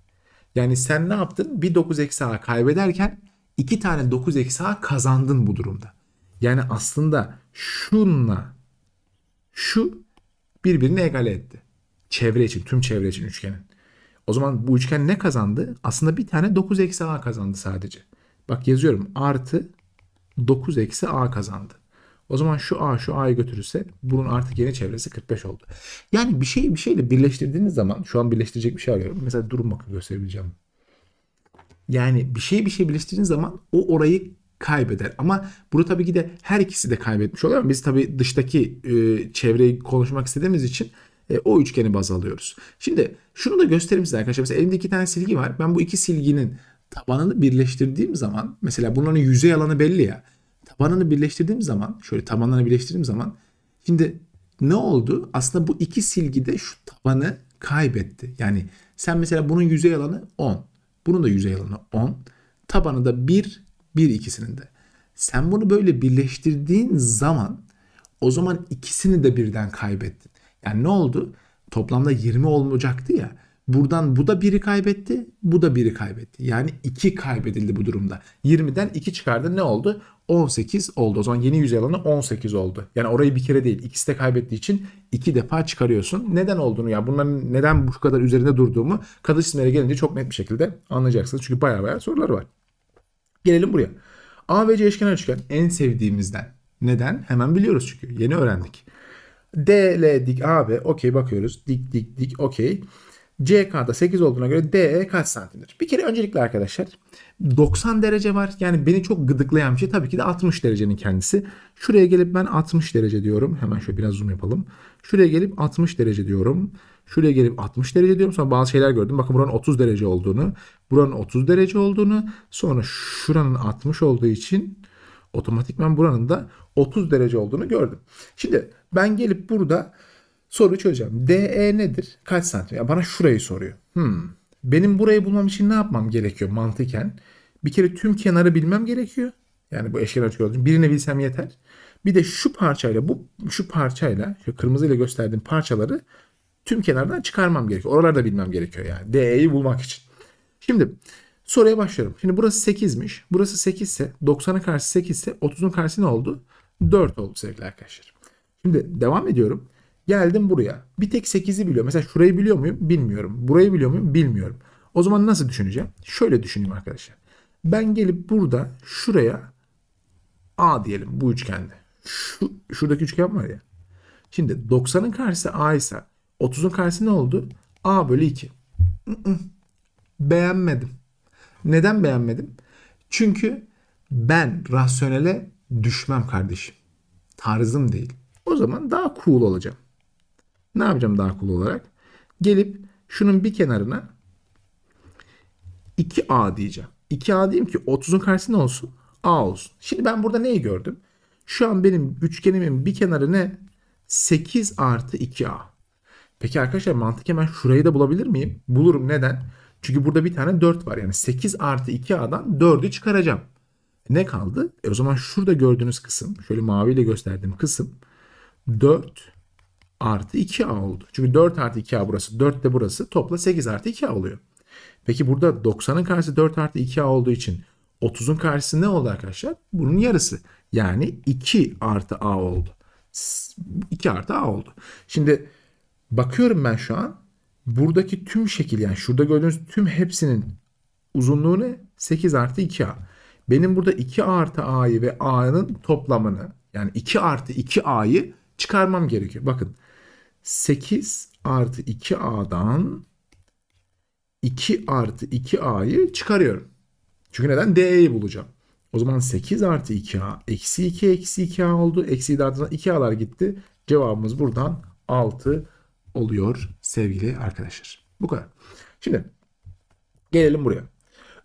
Yani sen ne yaptın? Bir 9 eksi a kaybederken iki tane 9 eksi a kazandın bu durumda. Yani aslında şunla şu birbirini egale etti. Çevre için, tüm çevre için üçgenin. O zaman bu üçgen ne kazandı? Aslında bir tane 9 eksi a kazandı sadece. Bak yazıyorum artı 9 eksi a kazandı. O zaman şu a şu a'yı götürürse bunun artık yeni çevresi 45 oldu. Yani bir şeyi bir şeyle birleştirdiğiniz zaman şu an birleştirecek bir şey arıyorum. Mesela durum bakın gösterebileceğim. Yani bir şeyi bir şey birleştirdiğiniz zaman o orayı kaybeder. Ama bunu tabii ki de her ikisi de kaybetmiş oluyor. Biz tabii dıştaki e, çevreyi konuşmak istediğimiz için e, o üçgeni baz alıyoruz. Şimdi şunu da göstereyim size arkadaşlar. Mesela elimde iki tane silgi var. Ben bu iki silginin tabanını birleştirdiğim zaman mesela bunların yüzey alanı belli ya. Tabanını birleştirdiğim zaman şöyle tabanlarını birleştirdiğim zaman şimdi ne oldu? Aslında bu iki silgi de şu tabanı kaybetti. Yani sen mesela bunun yüzey alanı 10. Bunun da yüzey alanı 10. Tabanı da 1, 1 ikisinin de. Sen bunu böyle birleştirdiğin zaman o zaman ikisini de birden kaybettin. Yani ne oldu? Toplamda 20 olmayacaktı ya. Buradan bu da biri kaybetti, bu da biri kaybetti. Yani 2 kaybedildi bu durumda. 20'den 2 çıkardı ne oldu? 18 oldu. O zaman yeni yüz alanı 18 oldu. Yani orayı bir kere değil ikisi de kaybettiği için iki defa çıkarıyorsun. Neden olduğunu ya bunların neden bu kadar üzerinde durduğumu kadı isimlere gelince çok net bir şekilde anlayacaksınız. Çünkü baya baya sorular var. Gelelim buraya. A ve C eşkenar üçgen en sevdiğimizden. Neden? Hemen biliyoruz çünkü. Yeni öğrendik. DL dik AB okey bakıyoruz. Dik dik dik okey. CK'da 8 olduğuna göre D e kaç santimdir? Bir kere öncelikle arkadaşlar 90 derece var. Yani beni çok gıdıklayan bir şey tabii ki de 60 derecenin kendisi. Şuraya gelip ben 60 derece diyorum. Hemen şöyle biraz zoom yapalım. Şuraya gelip 60 derece diyorum. Şuraya gelip 60 derece diyorum. Sonra bazı şeyler gördüm. Bakın buranın 30 derece olduğunu. Buranın 30 derece olduğunu. Sonra şuranın 60 olduğu için otomatikman buranın da 30 derece olduğunu gördüm. Şimdi ben gelip burada soru çözeceğim. DE nedir? Kaç santim? Ya bana şurayı soruyor. Hmm. Benim burayı bulmam için ne yapmam gerekiyor mantıken? Bir kere tüm kenarı bilmem gerekiyor. Yani bu eşkenar üçgen birini bilsem yeter. Bir de şu parçayla bu şu parçayla şu kırmızıyla gösterdiğim parçaları tüm kenardan çıkarmam gerekiyor. da bilmem gerekiyor yani. DE'yi bulmak için. Şimdi soruya başlıyorum. Şimdi burası 8'miş. Burası 8 ise 90'ın karşısı 8 ise 30'un karşısı ne oldu? 4 oldu sevgili arkadaşlar. Şimdi devam ediyorum. Geldim buraya. Bir tek 8'i biliyor. Mesela şurayı biliyor muyum? Bilmiyorum. Burayı biliyor muyum? Bilmiyorum. O zaman nasıl düşüneceğim? Şöyle düşüneyim arkadaşlar. Ben gelip burada şuraya A diyelim bu üçgende. Şu, şuradaki üçgen var ya. Şimdi 90'ın karşısı A ise 30'un karşısı ne oldu? A bölü 2. Beğenmedim. Neden beğenmedim? Çünkü ben rasyonele düşmem kardeşim. Tarzım değil. O zaman daha cool olacağım. Ne yapacağım daha cool olarak? Gelip şunun bir kenarına 2A diyeceğim. 2A diyeyim ki 30'un karşısında olsun? A olsun. Şimdi ben burada neyi gördüm? Şu an benim üçgenimin bir kenarı ne? 8 artı 2A. Peki arkadaşlar mantık hemen şurayı da bulabilir miyim? Bulurum neden? Çünkü burada bir tane 4 var. Yani 8 artı 2A'dan 4'ü çıkaracağım. Ne kaldı? E o zaman şurada gördüğünüz kısım, şöyle maviyle gösterdiğim kısım 4 artı 2A oldu. Çünkü 4 artı 2A burası. 4 de burası. Topla 8 artı 2A oluyor. Peki burada 90'ın karşısı 4 artı 2A olduğu için 30'un karşısı ne oldu arkadaşlar? Bunun yarısı. Yani 2 artı A oldu. 2 artı A oldu. Şimdi bakıyorum ben şu an. Buradaki tüm şekil yani şurada gördüğünüz tüm hepsinin uzunluğu ne? 8 artı 2A. Benim burada 2 artı A'yı ve A'nın toplamını yani 2 artı 2A'yı çıkarmam gerekiyor. Bakın 8 artı 2A'dan 2 artı 2A'yı çıkarıyorum. Çünkü neden? D'yi bulacağım. O zaman 8 artı 2A eksi 2 eksi 2A oldu. Eksi 2 artı 2A'lar gitti. Cevabımız buradan 6 oluyor sevgili arkadaşlar. Bu kadar. Şimdi gelelim buraya.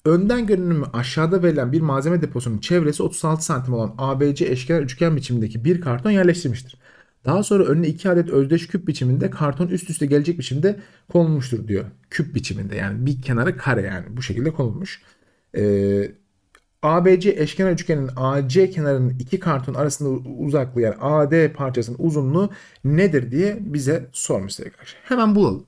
Önden görünümü aşağıda verilen bir malzeme deposunun çevresi 36 santim olan ABC eşkenar üçgen biçimindeki bir karton yerleştirmiştir. Daha sonra önüne iki adet özdeş küp biçiminde karton üst üste gelecek biçimde konulmuştur diyor. Küp biçiminde yani bir kenarı kare yani bu şekilde konulmuş. Ee, ABC eşkenar üçgenin AC kenarının iki karton arasında uzaklığı yani AD parçasının uzunluğu nedir diye bize sormuş sevgili arkadaşlar. Hemen bulalım.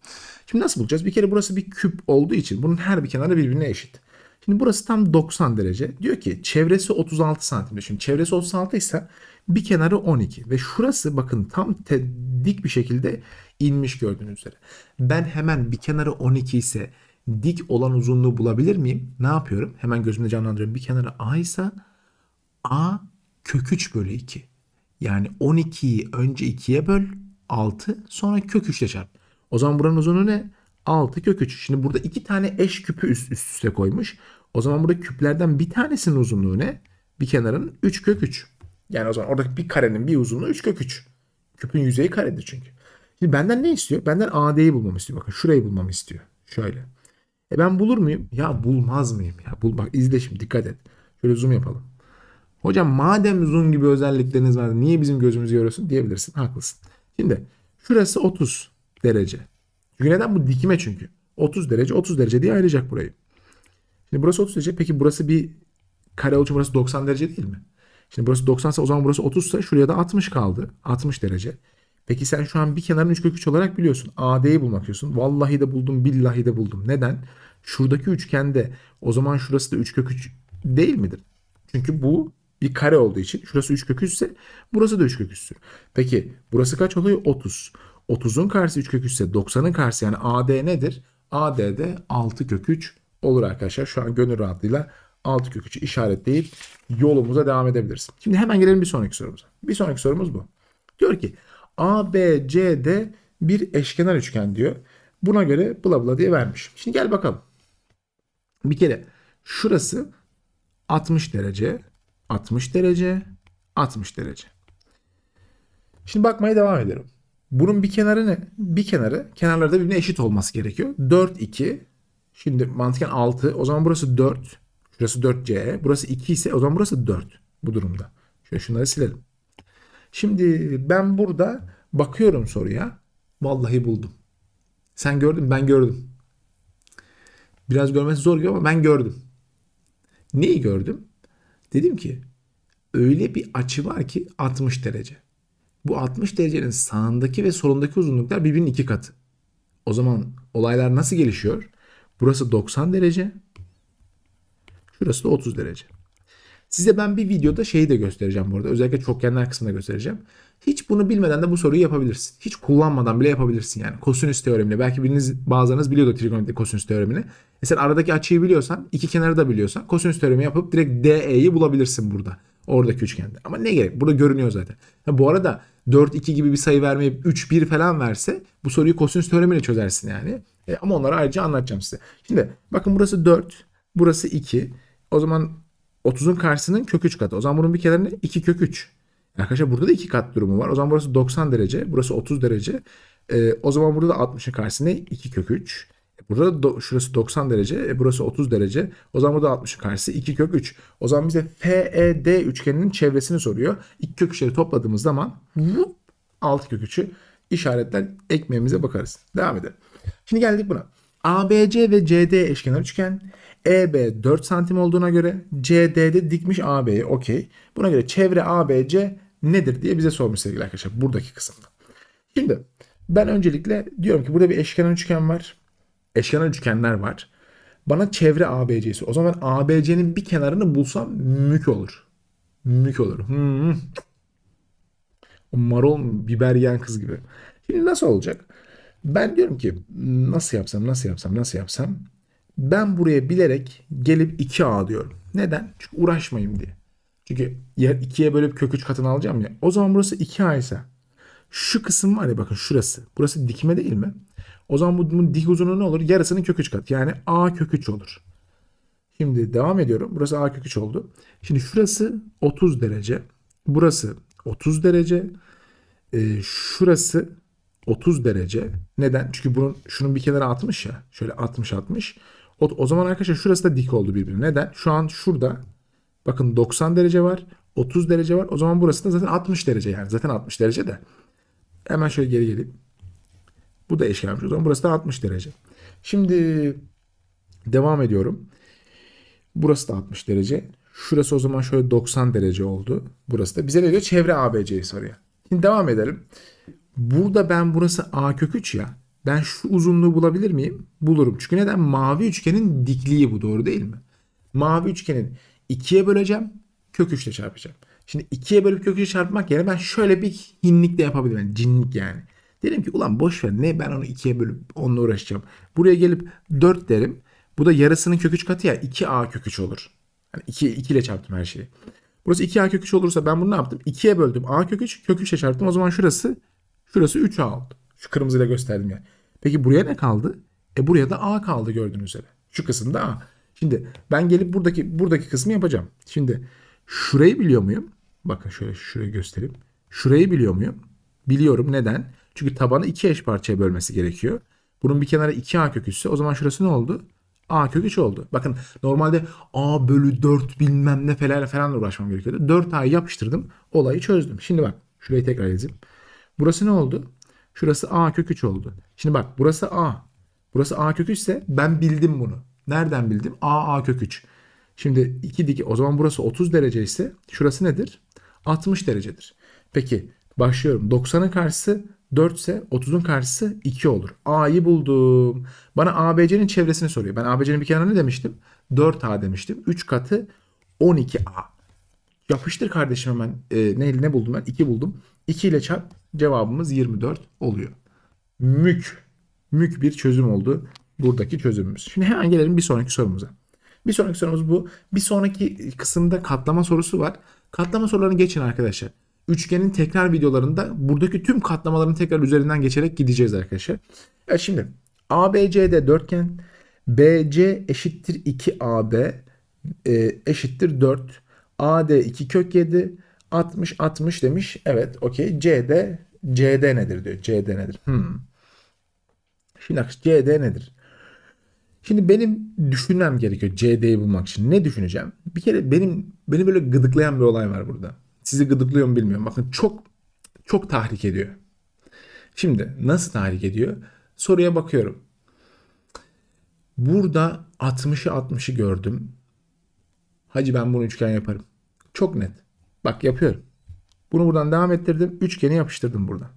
Şimdi nasıl bulacağız? Bir kere burası bir küp olduğu için bunun her bir kenarı birbirine eşit. Şimdi burası tam 90 derece. Diyor ki çevresi 36 santim. Şimdi çevresi 36 ise bir kenarı 12 ve şurası bakın tam dik bir şekilde inmiş gördüğünüz üzere. Ben hemen bir kenarı 12 ise dik olan uzunluğu bulabilir miyim? Ne yapıyorum? Hemen gözümde canlandırıyorum. Bir kenarı a ise a kök 3 bölü 2. Yani 12'yi önce 2'ye böl 6 sonra kök 3 ile çarp. O zaman buranın uzunluğu ne? 6 kök 3. Şimdi burada iki tane eş küpü üst, üst üste koymuş. O zaman burada küplerden bir tanesinin uzunluğu ne? Bir kenarın 3 kök 3. Yani o zaman oradaki bir karenin bir uzunluğu 3 kök 3. Küpün yüzeyi karedir çünkü. Şimdi benden ne istiyor? Benden AD'yi bulmamı istiyor. Bakın şurayı bulmamı istiyor. Şöyle. E ben bulur muyum? Ya bulmaz mıyım? Ya bul bak izle şimdi dikkat et. Şöyle zoom yapalım. Hocam madem zoom gibi özellikleriniz var niye bizim gözümüz görüyorsun diyebilirsin. Haklısın. Şimdi şurası 30 derece. Çünkü neden bu dikime çünkü. 30 derece 30 derece diye ayıracak burayı. Şimdi burası 30 derece peki burası bir kare ölçü burası 90 derece değil mi? Şimdi burası 90 ise o zaman burası 30 ise şuraya da 60 kaldı. 60 derece. Peki sen şu an bir kenarın 3 kök 3 olarak biliyorsun. AD'yi bulmak istiyorsun. Vallahi de buldum, billahi de buldum. Neden? Şuradaki üçgende o zaman şurası da 3 kök 3 değil midir? Çünkü bu bir kare olduğu için şurası 3 kök 3 ise burası da 3 kök 3'tür. Peki burası kaç oluyor? 30. 30'un karşısı 3 kök 3 ise 90'ın karşısı yani AD nedir? AD'de 6 kök 3 olur arkadaşlar. Şu an gönül rahatlığıyla 6 kök 3'ü işaretleyip yolumuza devam edebiliriz. Şimdi hemen gelelim bir sonraki sorumuza. Bir sonraki sorumuz bu. Diyor ki ABCD bir eşkenar üçgen diyor. Buna göre bla bla diye vermiş. Şimdi gel bakalım. Bir kere şurası 60 derece, 60 derece, 60 derece. Şimdi bakmaya devam ediyorum. Bunun bir kenarı ne? Bir kenarı kenarlarda birbirine eşit olması gerekiyor. 4, 2. Şimdi mantıken 6. O zaman burası 4. Şurası 4C. Burası 2 ise o zaman burası 4 bu durumda. Şöyle şunları silelim. Şimdi ben burada bakıyorum soruya. Vallahi buldum. Sen gördün ben gördüm. Biraz görmesi zor gibi ama ben gördüm. Neyi gördüm? Dedim ki öyle bir açı var ki 60 derece. Bu 60 derecenin sağındaki ve solundaki uzunluklar birbirinin iki katı. O zaman olaylar nasıl gelişiyor? Burası 90 derece, Şurası da 30 derece. Size ben bir videoda şeyi de göstereceğim burada, arada. Özellikle çokgenler kısmında göstereceğim. Hiç bunu bilmeden de bu soruyu yapabilirsin. Hiç kullanmadan bile yapabilirsin yani. Kosinüs teoremini. Belki biriniz bazılarınız biliyordu trigonometri kosinüs teoremini. E sen aradaki açıyı biliyorsan, iki kenarı da biliyorsan kosinüs teoremi yapıp direkt DE'yi bulabilirsin burada. Oradaki üçgende. Ama ne gerek? Burada görünüyor zaten. Ha, bu arada 4-2 gibi bir sayı vermeyip 3-1 falan verse bu soruyu kosinüs teoremiyle çözersin yani. E, ama onları ayrıca anlatacağım size. Şimdi bakın burası 4, burası 2. O zaman 30'un karşısının kök 3 katı. O zaman bunun bir kenarında 2 kök 3. Arkadaşlar burada da 2 kat durumu var. O zaman burası 90 derece. Burası 30 derece. E, o zaman burada da 60'ın karşısında 2 kök 3. Burada do, şurası 90 derece. E, burası 30 derece. O zaman burada 60'ın karşısı 2 kök 3. O zaman bize FED üçgeninin çevresini soruyor. 2 kök 3'leri topladığımız zaman 6 kök 3'ü işaretler ekmeğimize bakarız. Devam edelim. Şimdi geldik buna. ABC ve CD eşkenar üçgen. EB 4 santim olduğuna göre CD'de dikmiş AB'yi okey. Buna göre çevre ABC nedir diye bize sormuş sevgili arkadaşlar buradaki kısımda. Şimdi ben öncelikle diyorum ki burada bir eşkenar üçgen var. Eşkenar üçgenler var. Bana çevre ABC'si. O zaman ABC'nin bir kenarını bulsam mük olur. Mük olur. Hmm. O marul biber yiyen kız gibi. Şimdi nasıl olacak? Ben diyorum ki nasıl yapsam nasıl yapsam nasıl yapsam ben buraya bilerek gelip 2A diyorum. Neden? Çünkü uğraşmayayım diye. Çünkü yer 2'ye bölüp kök 3 katını alacağım ya. O zaman burası 2A ise şu kısım var ya bakın şurası. Burası dikme değil mi? O zaman bunun dik uzunluğu ne olur? Yarısının kök 3 kat. Yani A kök 3 olur. Şimdi devam ediyorum. Burası A kök 3 oldu. Şimdi şurası 30 derece. Burası 30 derece. E, şurası 30 derece. Neden? Çünkü bunun şunun bir kenara 60 ya. Şöyle 60 60. O, o zaman arkadaşlar şurası da dik oldu birbirine. Neden? Şu an şurada bakın 90 derece var. 30 derece var. O zaman burası da zaten 60 derece yani. Zaten 60 derece de. Hemen şöyle geri geleyim. Bu da eşkenar. O zaman burası da 60 derece. Şimdi devam ediyorum. Burası da 60 derece. Şurası o zaman şöyle 90 derece oldu. Burası da bize ne diyor? Çevre ABC'yi soruyor. Şimdi devam edelim. Burada ben burası A kök 3 ya. Ben şu uzunluğu bulabilir miyim? Bulurum. Çünkü neden? Mavi üçgenin dikliği bu doğru değil mi? Mavi üçgenin 2'ye böleceğim. Kök 3 ile çarpacağım. Şimdi 2'ye bölüp kök 3'e çarpmak yerine ben şöyle bir hinlik de yapabilirim. Yani cinlik yani. Derim ki ulan boş ver ne ben onu 2'ye bölüp onunla uğraşacağım. Buraya gelip 4 derim. Bu da yarısının kök 3 katı ya 2a kök 3 olur. Yani 2, 2 ile çarptım her şeyi. Burası 2a kök 3 olursa ben bunu ne yaptım? 2'ye böldüm a kök 3 kök 3'e çarptım. O zaman şurası Şurası 3A oldu. Şu kırmızıyla gösterdim yani. Peki buraya ne kaldı? E buraya da A kaldı gördüğünüz üzere. Şu kısımda A. Şimdi ben gelip buradaki buradaki kısmı yapacağım. Şimdi şurayı biliyor muyum? Bakın şöyle şurayı göstereyim. Şurayı biliyor muyum? Biliyorum. Neden? Çünkü tabanı iki eş parçaya bölmesi gerekiyor. Bunun bir kenarı 2A kök o zaman şurası ne oldu? A kök 3 oldu. Bakın normalde A bölü 4 bilmem ne falan falanla uğraşmam gerekiyordu. 4A'yı yapıştırdım. Olayı çözdüm. Şimdi bak şurayı tekrar yazayım. Burası ne oldu? Şurası a kök 3 oldu. Şimdi bak burası a. Burası a kök 3 ise ben bildim bunu. Nereden bildim? a a kök 3. Şimdi 2 dik o zaman burası 30 derece ise şurası nedir? 60 derecedir. Peki başlıyorum. 90'ın karşısı 4 ise 30'un karşısı 2 olur. A'yı buldum. Bana ABC'nin çevresini soruyor. Ben ABC'nin bir kenarına ne demiştim? 4A demiştim. 3 katı 12A. Yapıştır kardeşim hemen. E, ne, ne buldum ben? 2 buldum. 2 ile çarp Cevabımız 24 oluyor. Mük. Mük bir çözüm oldu buradaki çözümümüz. Şimdi hemen gelelim bir sonraki sorumuza. Bir sonraki sorumuz bu. Bir sonraki kısımda katlama sorusu var. Katlama sorularını geçin arkadaşlar. Üçgenin tekrar videolarında buradaki tüm katlamaların tekrar üzerinden geçerek gideceğiz arkadaşlar. Evet şimdi ABCD dörtgen BC eşittir 2AB e, eşittir 4 AD 2 kök 7 60 60 demiş. Evet okey. CD CD nedir diyor. CD nedir? Hmm. Şimdi bak CD nedir? Şimdi benim düşünmem gerekiyor CD'yi bulmak için. Ne düşüneceğim? Bir kere benim beni böyle gıdıklayan bir olay var burada. Sizi gıdıklıyor mu bilmiyorum. Bakın çok çok tahrik ediyor. Şimdi nasıl tahrik ediyor? Soruya bakıyorum. Burada 60'ı 60'ı gördüm. Hacı ben bunu üçgen yaparım. Çok net. Bak yapıyorum. Bunu buradan devam ettirdim. Üçgeni yapıştırdım burada.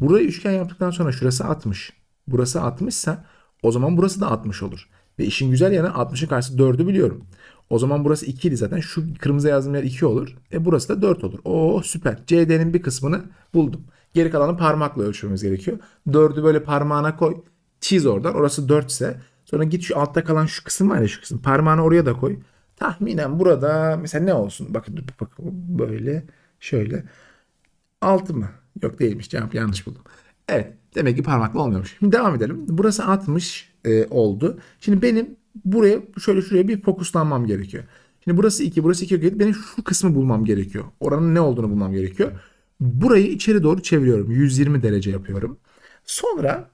Burayı üçgen yaptıktan sonra şurası 60. Burası 60 ise o zaman burası da 60 olur. Ve işin güzel yanı 60'ın karşısı 4'ü biliyorum. O zaman burası 2 idi zaten. Şu kırmızı yazdığım yer 2 olur. E burası da 4 olur. Oo süper. CD'nin bir kısmını buldum. Geri kalanı parmakla ölçmemiz gerekiyor. 4'ü böyle parmağına koy. Çiz oradan. Orası 4 ise. Sonra git şu altta kalan şu kısım var ya şu kısım. Parmağını oraya da koy. Tahminen burada mesela ne olsun? Bakın, bakın böyle. Şöyle. 6 mı? Yok değilmiş cevap yanlış buldum. Evet demek ki parmakla olmuyormuş. Şimdi devam edelim. Burası 60 e, oldu. Şimdi benim buraya şöyle şuraya bir fokuslanmam gerekiyor. Şimdi burası 2 burası 2 yok. Benim şu kısmı bulmam gerekiyor. Oranın ne olduğunu bulmam gerekiyor. Burayı içeri doğru çeviriyorum. 120 derece yapıyorum. Sonra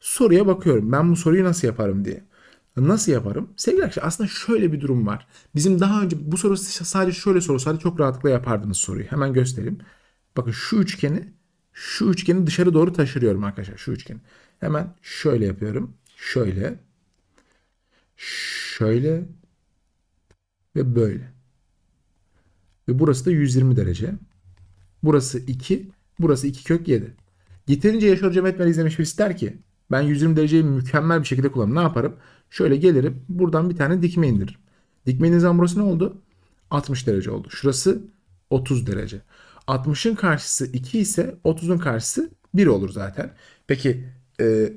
soruya bakıyorum. Ben bu soruyu nasıl yaparım diye. Nasıl yaparım? Sevgili arkadaşlar aslında şöyle bir durum var. Bizim daha önce bu soru sadece şöyle soru, sadece çok rahatlıkla yapardınız soruyu. Hemen göstereyim. Bakın şu üçgeni şu üçgeni dışarı doğru taşırıyorum arkadaşlar. Şu üçgeni. Hemen şöyle yapıyorum. Şöyle. Şöyle. Ve böyle. Ve burası da 120 derece. Burası 2. Burası 2 kök 7. Yeterince Yaşar Hocam Etmer izlemiş birisi der ki ben 120 dereceyi mükemmel bir şekilde kullanırım. Ne yaparım? Şöyle gelirim. Buradan bir tane dikme indiririm. Dikmenin zamburası ne oldu? 60 derece oldu. Şurası 30 derece. 60'ın karşısı 2 ise 30'un karşısı 1 olur zaten. Peki e,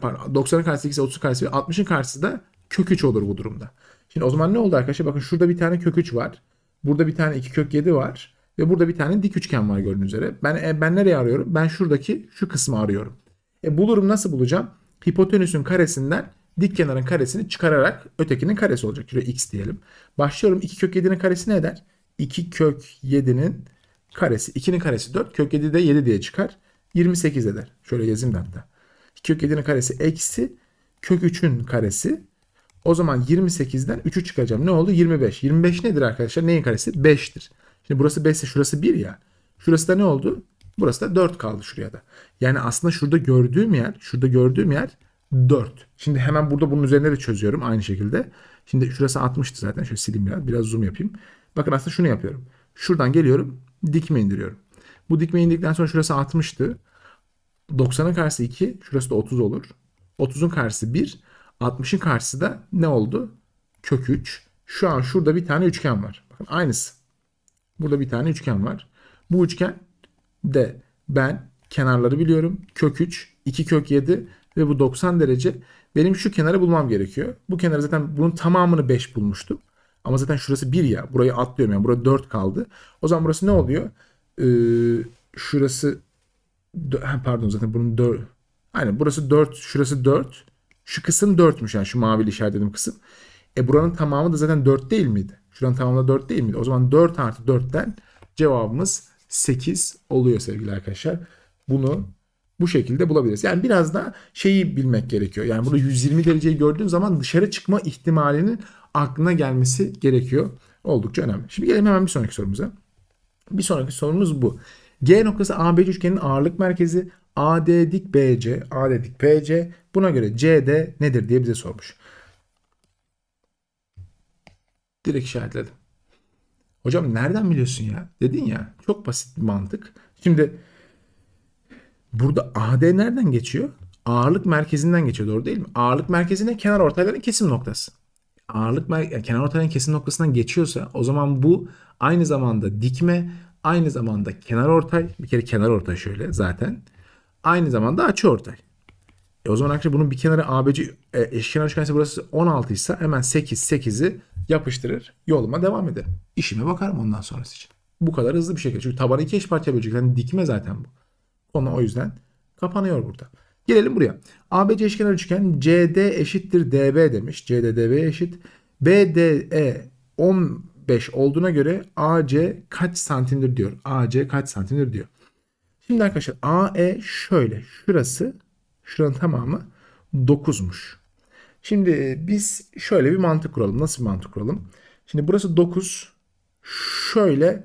pardon 90'ın karşısı 2 ise 30'un karşısı 1. 60'ın karşısı da kök 3 olur bu durumda. Şimdi o zaman ne oldu arkadaşlar? Bakın şurada bir tane kök 3 var. Burada bir tane 2 kök 7 var. Ve burada bir tane dik üçgen var gördüğünüz üzere. Ben, e, ben nereye arıyorum? Ben şuradaki şu kısmı arıyorum. E, bulurum nasıl bulacağım? Hipotenüsün karesinden dik kenarın karesini çıkararak ötekinin karesi olacak. Şöyle x diyelim. Başlıyorum 2 kök 7'nin karesi ne eder? 2 kök 7'nin karesi. 2'nin karesi 4. Kök 7 de 7 diye çıkar. 28 eder. Şöyle yazayım da hatta. 2 kök 7'nin karesi eksi kök 3'ün karesi. O zaman 28'den 3'ü çıkaracağım. Ne oldu? 25. 25 nedir arkadaşlar? Neyin karesi? 5'tir. Şimdi burası 5 ise şurası 1 ya. Şurası da ne oldu? Burası da 4 kaldı şuraya da. Yani aslında şurada gördüğüm yer, şurada gördüğüm yer 4. Şimdi hemen burada bunun üzerine de çözüyorum aynı şekilde. Şimdi şurası 60'tı zaten. Şöyle sileyim biraz. Biraz zoom yapayım. Bakın aslında şunu yapıyorum. Şuradan geliyorum. Dikme indiriyorum. Bu dikme indikten sonra şurası 60'tı. 90'ın karşısı 2. Şurası da 30 olur. 30'un karşısı 1. 60'ın karşısı da ne oldu? Kök 3. Şu an şurada bir tane üçgen var. Bakın aynısı. Burada bir tane üçgen var. Bu üçgen de ben kenarları biliyorum. Kök 3, 2 kök 7 ve bu 90 derece benim şu kenarı bulmam gerekiyor. Bu kenarı zaten bunun tamamını 5 bulmuştum. Ama zaten şurası 1 ya. Burayı atlıyorum yani. burada 4 kaldı. O zaman burası ne oluyor? Ee, şurası pardon zaten bunun 4 Aynen burası 4, şurası 4. Şu kısım 4'müş yani şu mavili işaretlediğim kısım. E buranın tamamı da zaten 4 değil miydi? Şuranın tamamı da 4 değil miydi? O zaman 4 artı 4'ten cevabımız 8 oluyor sevgili arkadaşlar. Bunu bu şekilde bulabiliriz. Yani biraz da şeyi bilmek gerekiyor. Yani burada 120 dereceyi gördüğün zaman dışarı çıkma ihtimalinin aklına gelmesi gerekiyor. Oldukça önemli. Şimdi gelelim hemen bir sonraki sorumuza. Bir sonraki sorumuz bu. G noktası ABC üçgenin ağırlık merkezi AD dik BC, AD dik PC. Buna göre CD nedir diye bize sormuş. Direkt işaretledim. Hocam nereden biliyorsun ya? Dedin ya. Çok basit bir mantık. Şimdi Burada AD nereden geçiyor? Ağırlık merkezinden geçiyor doğru değil mi? Ağırlık merkezine kenar ortayların kesim noktası. Ağırlık mer- kenar ortayların kesim noktasından geçiyorsa o zaman bu aynı zamanda dikme, aynı zamanda kenar ortay. Bir kere kenar ortay şöyle zaten. Aynı zamanda açı ortay. E o zaman arkadaşlar bunun bir kenarı ABC e, eşkenar üçgense burası 16 ise hemen 8 8'i yapıştırır. Yoluma devam eder. İşime bakarım ondan sonrası için. Bu kadar hızlı bir şekilde. Çünkü tabanı iki eş parçaya bölecek. Yani dikme zaten bu. Konu o yüzden kapanıyor burada. Gelelim buraya. ABC eşkenar üçgen CD eşittir DB demiş. CD DB eşit. BDE 15 olduğuna göre AC kaç santimdir diyor. AC kaç santimdir diyor. Şimdi arkadaşlar AE şöyle. Şurası şuranın tamamı 9'muş. Şimdi biz şöyle bir mantık kuralım. Nasıl bir mantık kuralım? Şimdi burası 9. Şöyle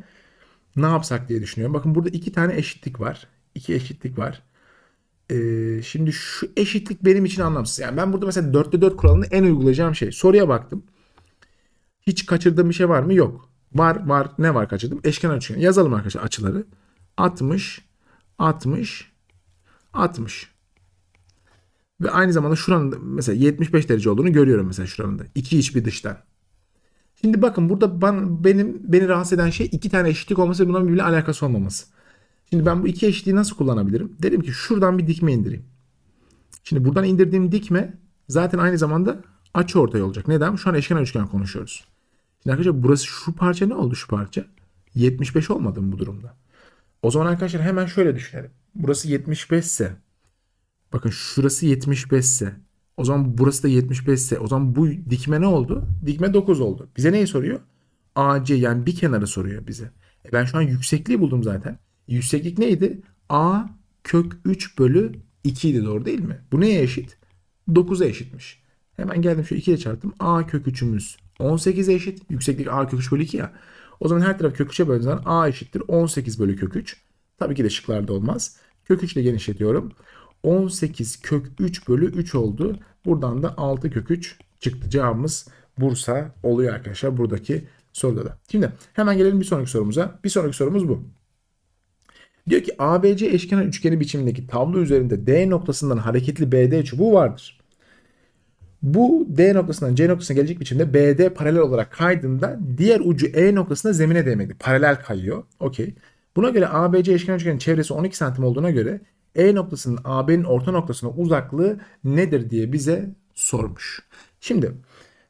ne yapsak diye düşünüyorum. Bakın burada iki tane eşitlik var iki eşitlik var. Ee, şimdi şu eşitlik benim için anlamsız. Yani ben burada mesela 4'te 4 kuralını en uygulayacağım şey. Soruya baktım. Hiç kaçırdığım bir şey var mı? Yok. Var var. Ne var kaçırdım? Eşkenar üçgen. Yazalım arkadaşlar açıları. 60, 60, 60. Ve aynı zamanda şuranın mesela 75 derece olduğunu görüyorum mesela şuranın da. İki iç bir dıştan. Şimdi bakın burada ben, benim beni rahatsız eden şey iki tane eşitlik olması ve bunların birbirine alakası olmaması. Şimdi ben bu iki eşliği nasıl kullanabilirim? Derim ki şuradan bir dikme indireyim. Şimdi buradan indirdiğim dikme zaten aynı zamanda açı ortay olacak. Neden? Şu an eşkenar üçgen konuşuyoruz. Şimdi arkadaşlar burası şu parça ne oldu şu parça? 75 olmadı mı bu durumda? O zaman arkadaşlar hemen şöyle düşünelim. Burası 75 ise bakın şurası 75 ise o zaman burası da 75 ise o zaman bu dikme ne oldu? Dikme 9 oldu. Bize neyi soruyor? AC yani bir kenarı soruyor bize. E ben şu an yüksekliği buldum zaten. Yükseklik neydi? A kök 3 bölü 2 idi doğru değil mi? Bu neye eşit? 9'a eşitmiş. Hemen geldim şu 2'ye çarptım. A kök 3'ümüz 18'e eşit. Yükseklik A kök 3 bölü 2 ya. O zaman her taraf kök 3'e böldüğünden A eşittir 18 bölü kök 3. Tabii ki de şıklarda olmaz. Kök 3 ile genişletiyorum. 18 kök 3 bölü 3 oldu. Buradan da 6 kök 3 çıktı. Cevabımız Bursa oluyor arkadaşlar buradaki soruda da. Şimdi hemen gelelim bir sonraki sorumuza. Bir sonraki sorumuz bu. Diyor ki ABC eşkenar üçgeni biçimindeki tablo üzerinde D noktasından hareketli BD çubuğu vardır. Bu D noktasından C noktasına gelecek biçimde BD paralel olarak kaydığında diğer ucu E noktasına zemine değmekte. Paralel kayıyor. Okey. Buna göre ABC eşkenar üçgenin çevresi 12 santim olduğuna göre E noktasının AB'nin orta noktasına uzaklığı nedir diye bize sormuş. Şimdi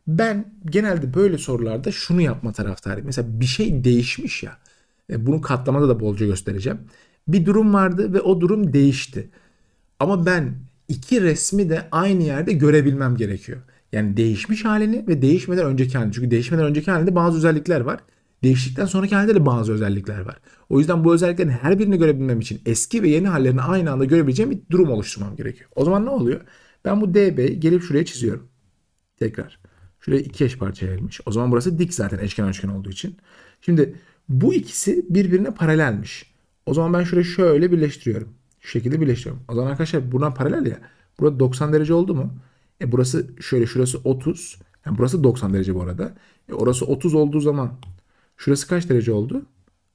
ben genelde böyle sorularda şunu yapma taraftarıyım. Mesela bir şey değişmiş ya. E, bunu katlamada da bolca göstereceğim bir durum vardı ve o durum değişti. Ama ben iki resmi de aynı yerde görebilmem gerekiyor. Yani değişmiş halini ve değişmeden önceki halini. Çünkü değişmeden önceki halinde bazı özellikler var. Değiştikten sonraki halde de bazı özellikler var. O yüzden bu özelliklerin her birini görebilmem için eski ve yeni hallerini aynı anda görebileceğim bir durum oluşturmam gerekiyor. O zaman ne oluyor? Ben bu DB'yi gelip şuraya çiziyorum. Tekrar. Şuraya iki eş parça ayrılmış. O zaman burası dik zaten eşkenar üçgen olduğu için. Şimdi bu ikisi birbirine paralelmiş. O zaman ben şurayı şöyle birleştiriyorum. Şu şekilde birleştiriyorum. O zaman arkadaşlar buna paralel ya. Burada 90 derece oldu mu? E burası şöyle şurası 30. Yani burası 90 derece bu arada. E orası 30 olduğu zaman şurası kaç derece oldu?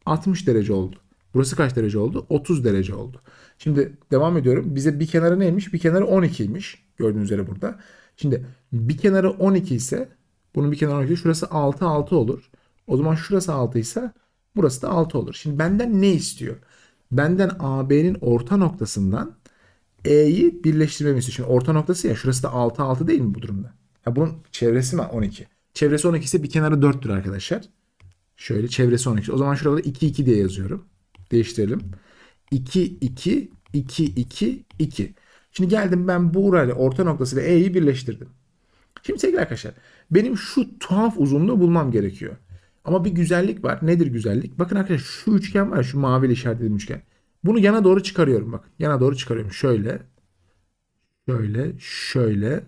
60 derece oldu. Burası kaç derece oldu? 30 derece oldu. Şimdi devam ediyorum. Bize bir kenarı neymiş? Bir kenarı 12'ymiş. Gördüğünüz üzere burada. Şimdi bir kenarı 12 ise bunun bir kenarı 12 şurası 6 6 olur. O zaman şurası 6 ise Burası da 6 olur. Şimdi benden ne istiyor? Benden AB'nin orta noktasından E'yi birleştirmemi istiyor. Şimdi orta noktası ya şurası da 6 6 değil mi bu durumda? Ya bunun çevresi mi 12? Çevresi 12 ise bir kenarı 4'tür arkadaşlar. Şöyle çevresi 12. O zaman şurada 2 2 diye yazıyorum. Değiştirelim. 2 2 2 2 2. Şimdi geldim ben Buğra ile orta noktası ile E'yi birleştirdim. Şimdi sevgili arkadaşlar benim şu tuhaf uzunluğu bulmam gerekiyor. Ama bir güzellik var. Nedir güzellik? Bakın arkadaşlar şu üçgen var. Şu maviyle işaretlediğim üçgen. Bunu yana doğru çıkarıyorum. Bakın yana doğru çıkarıyorum. Şöyle. Şöyle. Şöyle.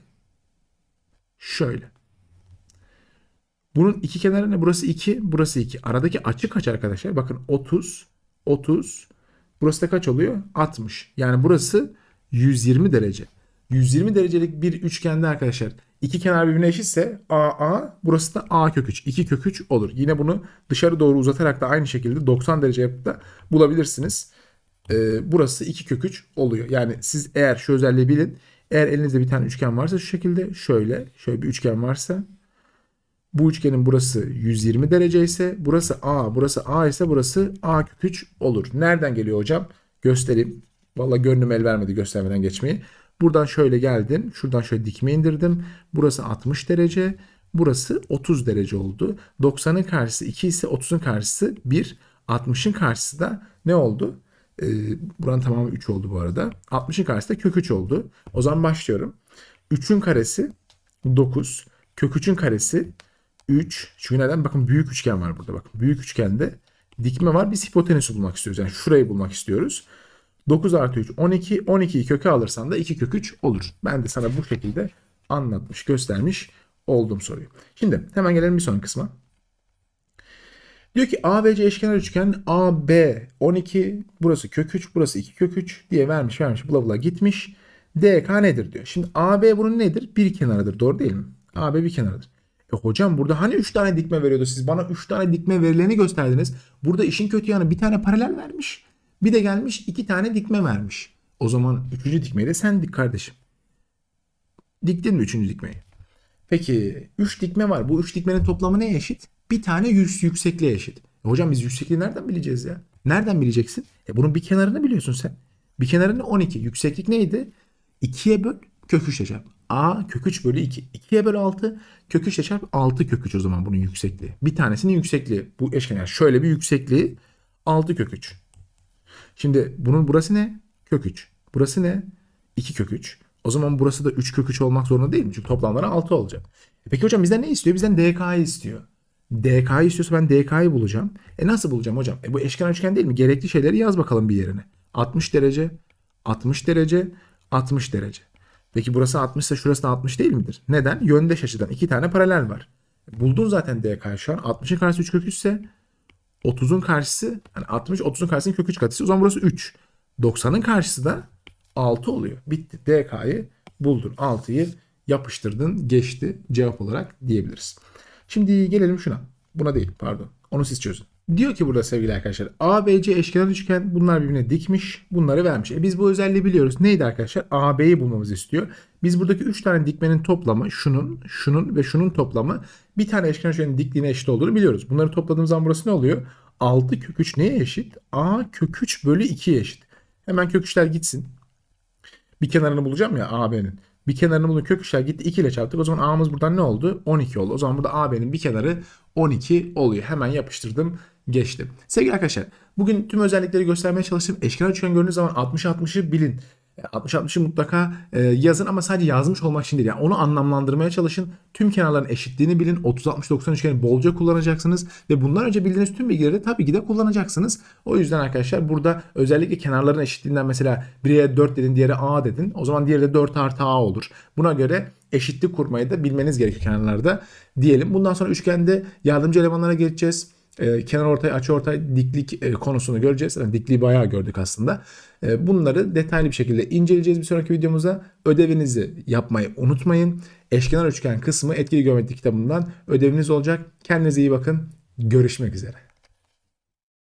Şöyle. Bunun iki kenarı ne? Burası 2. Burası 2. Aradaki açı kaç arkadaşlar? Bakın 30. 30. Burası da kaç oluyor? 60. Yani burası 120 derece. 120 derecelik bir üçgende arkadaşlar İki kenar birbirine eşitse a a burası da a kök 3. 2 kök 3 olur. Yine bunu dışarı doğru uzatarak da aynı şekilde 90 derece yapıp da bulabilirsiniz. Ee, burası 2 kök 3 oluyor. Yani siz eğer şu özelliği bilin. Eğer elinizde bir tane üçgen varsa şu şekilde şöyle şöyle bir üçgen varsa bu üçgenin burası 120 derece ise burası a burası a ise burası a kök 3 olur. Nereden geliyor hocam? Göstereyim. Valla gönlüm el vermedi göstermeden geçmeyi. Buradan şöyle geldim. Şuradan şöyle dikme indirdim. Burası 60 derece. Burası 30 derece oldu. 90'ın karşısı 2 ise 30'un karşısı 1. 60'ın karşısı da ne oldu? Ee, buranın tamamı 3 oldu bu arada. 60'ın karşısı da kök 3 oldu. O zaman başlıyorum. 3'ün karesi 9. Kök 3'ün karesi 3. Çünkü neden? Bakın büyük üçgen var burada. Bakın büyük üçgende dikme var. Biz hipotenüsü bulmak istiyoruz. Yani şurayı bulmak istiyoruz. 9 artı 3 12. 12'yi köke alırsan da 2 kök 3 olur. Ben de sana bu şekilde anlatmış göstermiş oldum soruyu. Şimdi hemen gelelim bir son kısma. Diyor ki A, B, C eşkenar üçgen A, B 12 burası kök 3 burası 2 kök 3 diye vermiş vermiş bula bula gitmiş. DK nedir diyor. Şimdi AB bunun nedir? Bir kenarıdır doğru değil mi? AB bir kenarıdır. E hocam burada hani 3 tane dikme veriyordu siz bana 3 tane dikme verileni gösterdiniz. Burada işin kötü yanı bir tane paralel vermiş. Bir de gelmiş iki tane dikme vermiş. O zaman üçüncü dikmeyi de sen dik kardeşim. Diktin mi üçüncü dikmeyi? Peki üç dikme var. Bu üç dikmenin toplamı neye eşit? Bir tane yüz yüksekliğe eşit. E hocam biz yüksekliği nereden bileceğiz ya? Nereden bileceksin? E bunun bir kenarını biliyorsun sen. Bir kenarını 12. Yükseklik neydi? 2'ye böl kök 3 çarp. A kök 3 bölü 2. 2'ye böl 6 kök 3 çarp 6 kök 3 o zaman bunun yüksekliği. Bir tanesinin yüksekliği. Bu eşkenar şöyle bir yüksekliği 6 kök 3. Şimdi bunun burası ne? Kök 3. Burası ne? 2 kök 3. O zaman burası da 3 kök 3 olmak zorunda değil mi? Çünkü toplamları 6 olacak. E peki hocam bizden ne istiyor? Bizden DK'yı istiyor. DK'yı istiyorsa ben DK'yı bulacağım. E nasıl bulacağım hocam? E bu eşkenar üçgen değil mi? Gerekli şeyleri yaz bakalım bir yerine. 60 derece, 60 derece, 60 derece. Peki burası 60 ise şurası da 60 değil midir? Neden? Yöndeş açıdan iki tane paralel var. Buldun zaten DK şu an. 60'ın karesi 3 kök 3 ise 30'un karşısı yani 60 30'un karşısının kök 3 katısı. O zaman burası 3. 90'ın karşısı da 6 oluyor. Bitti. DK'yı buldun. 6'yı yapıştırdın. Geçti cevap olarak diyebiliriz. Şimdi gelelim şuna. Buna değil pardon. Onu siz çözün. Diyor ki burada sevgili arkadaşlar ABC eşkenar üçgen bunlar birbirine dikmiş bunları vermiş. E biz bu özelliği biliyoruz. Neydi arkadaşlar? AB'yi bulmamızı istiyor. Biz buradaki 3 tane dikmenin toplamı şunun, şunun ve şunun toplamı bir tane eşkenar üçgenin dikliğine eşit olduğunu biliyoruz. Bunları topladığımız zaman burası ne oluyor? 6 kök 3 neye eşit? A kök 3 bölü 2'ye eşit. Hemen kök 3'ler gitsin. Bir kenarını bulacağım ya AB'nin. Bir kenarını bulun kök 3'ler gitti 2 ile çarptık. O zaman A'mız buradan ne oldu? 12 oldu. O zaman burada AB'nin bir kenarı 12 oluyor. Hemen yapıştırdım geçti. Sevgili arkadaşlar bugün tüm özellikleri göstermeye çalıştım. Eşkenar üçgen gördüğünüz zaman 60-60'ı bilin. 60-60'ı e, mutlaka e, yazın ama sadece yazmış olmak için değil. Yani onu anlamlandırmaya çalışın. Tüm kenarların eşitliğini bilin. 30-60-90 üçgeni bolca kullanacaksınız. Ve bundan önce bildiğiniz tüm bilgileri de tabii ki de kullanacaksınız. O yüzden arkadaşlar burada özellikle kenarların eşitliğinden mesela biriye 4 dedin diğeri A dedin. O zaman diğeri de 4 artı A olur. Buna göre eşitlik kurmayı da bilmeniz gerekiyor kenarlarda diyelim. Bundan sonra üçgende yardımcı elemanlara geçeceğiz e, kenar ortay, açı ortay, diklik e, konusunu göreceğiz. Yani dikliği bayağı gördük aslında. E, bunları detaylı bir şekilde inceleyeceğiz bir sonraki videomuzda. Ödevinizi yapmayı unutmayın. Eşkenar üçgen kısmı etkili geometri kitabından ödeviniz olacak. Kendinize iyi bakın. Görüşmek üzere.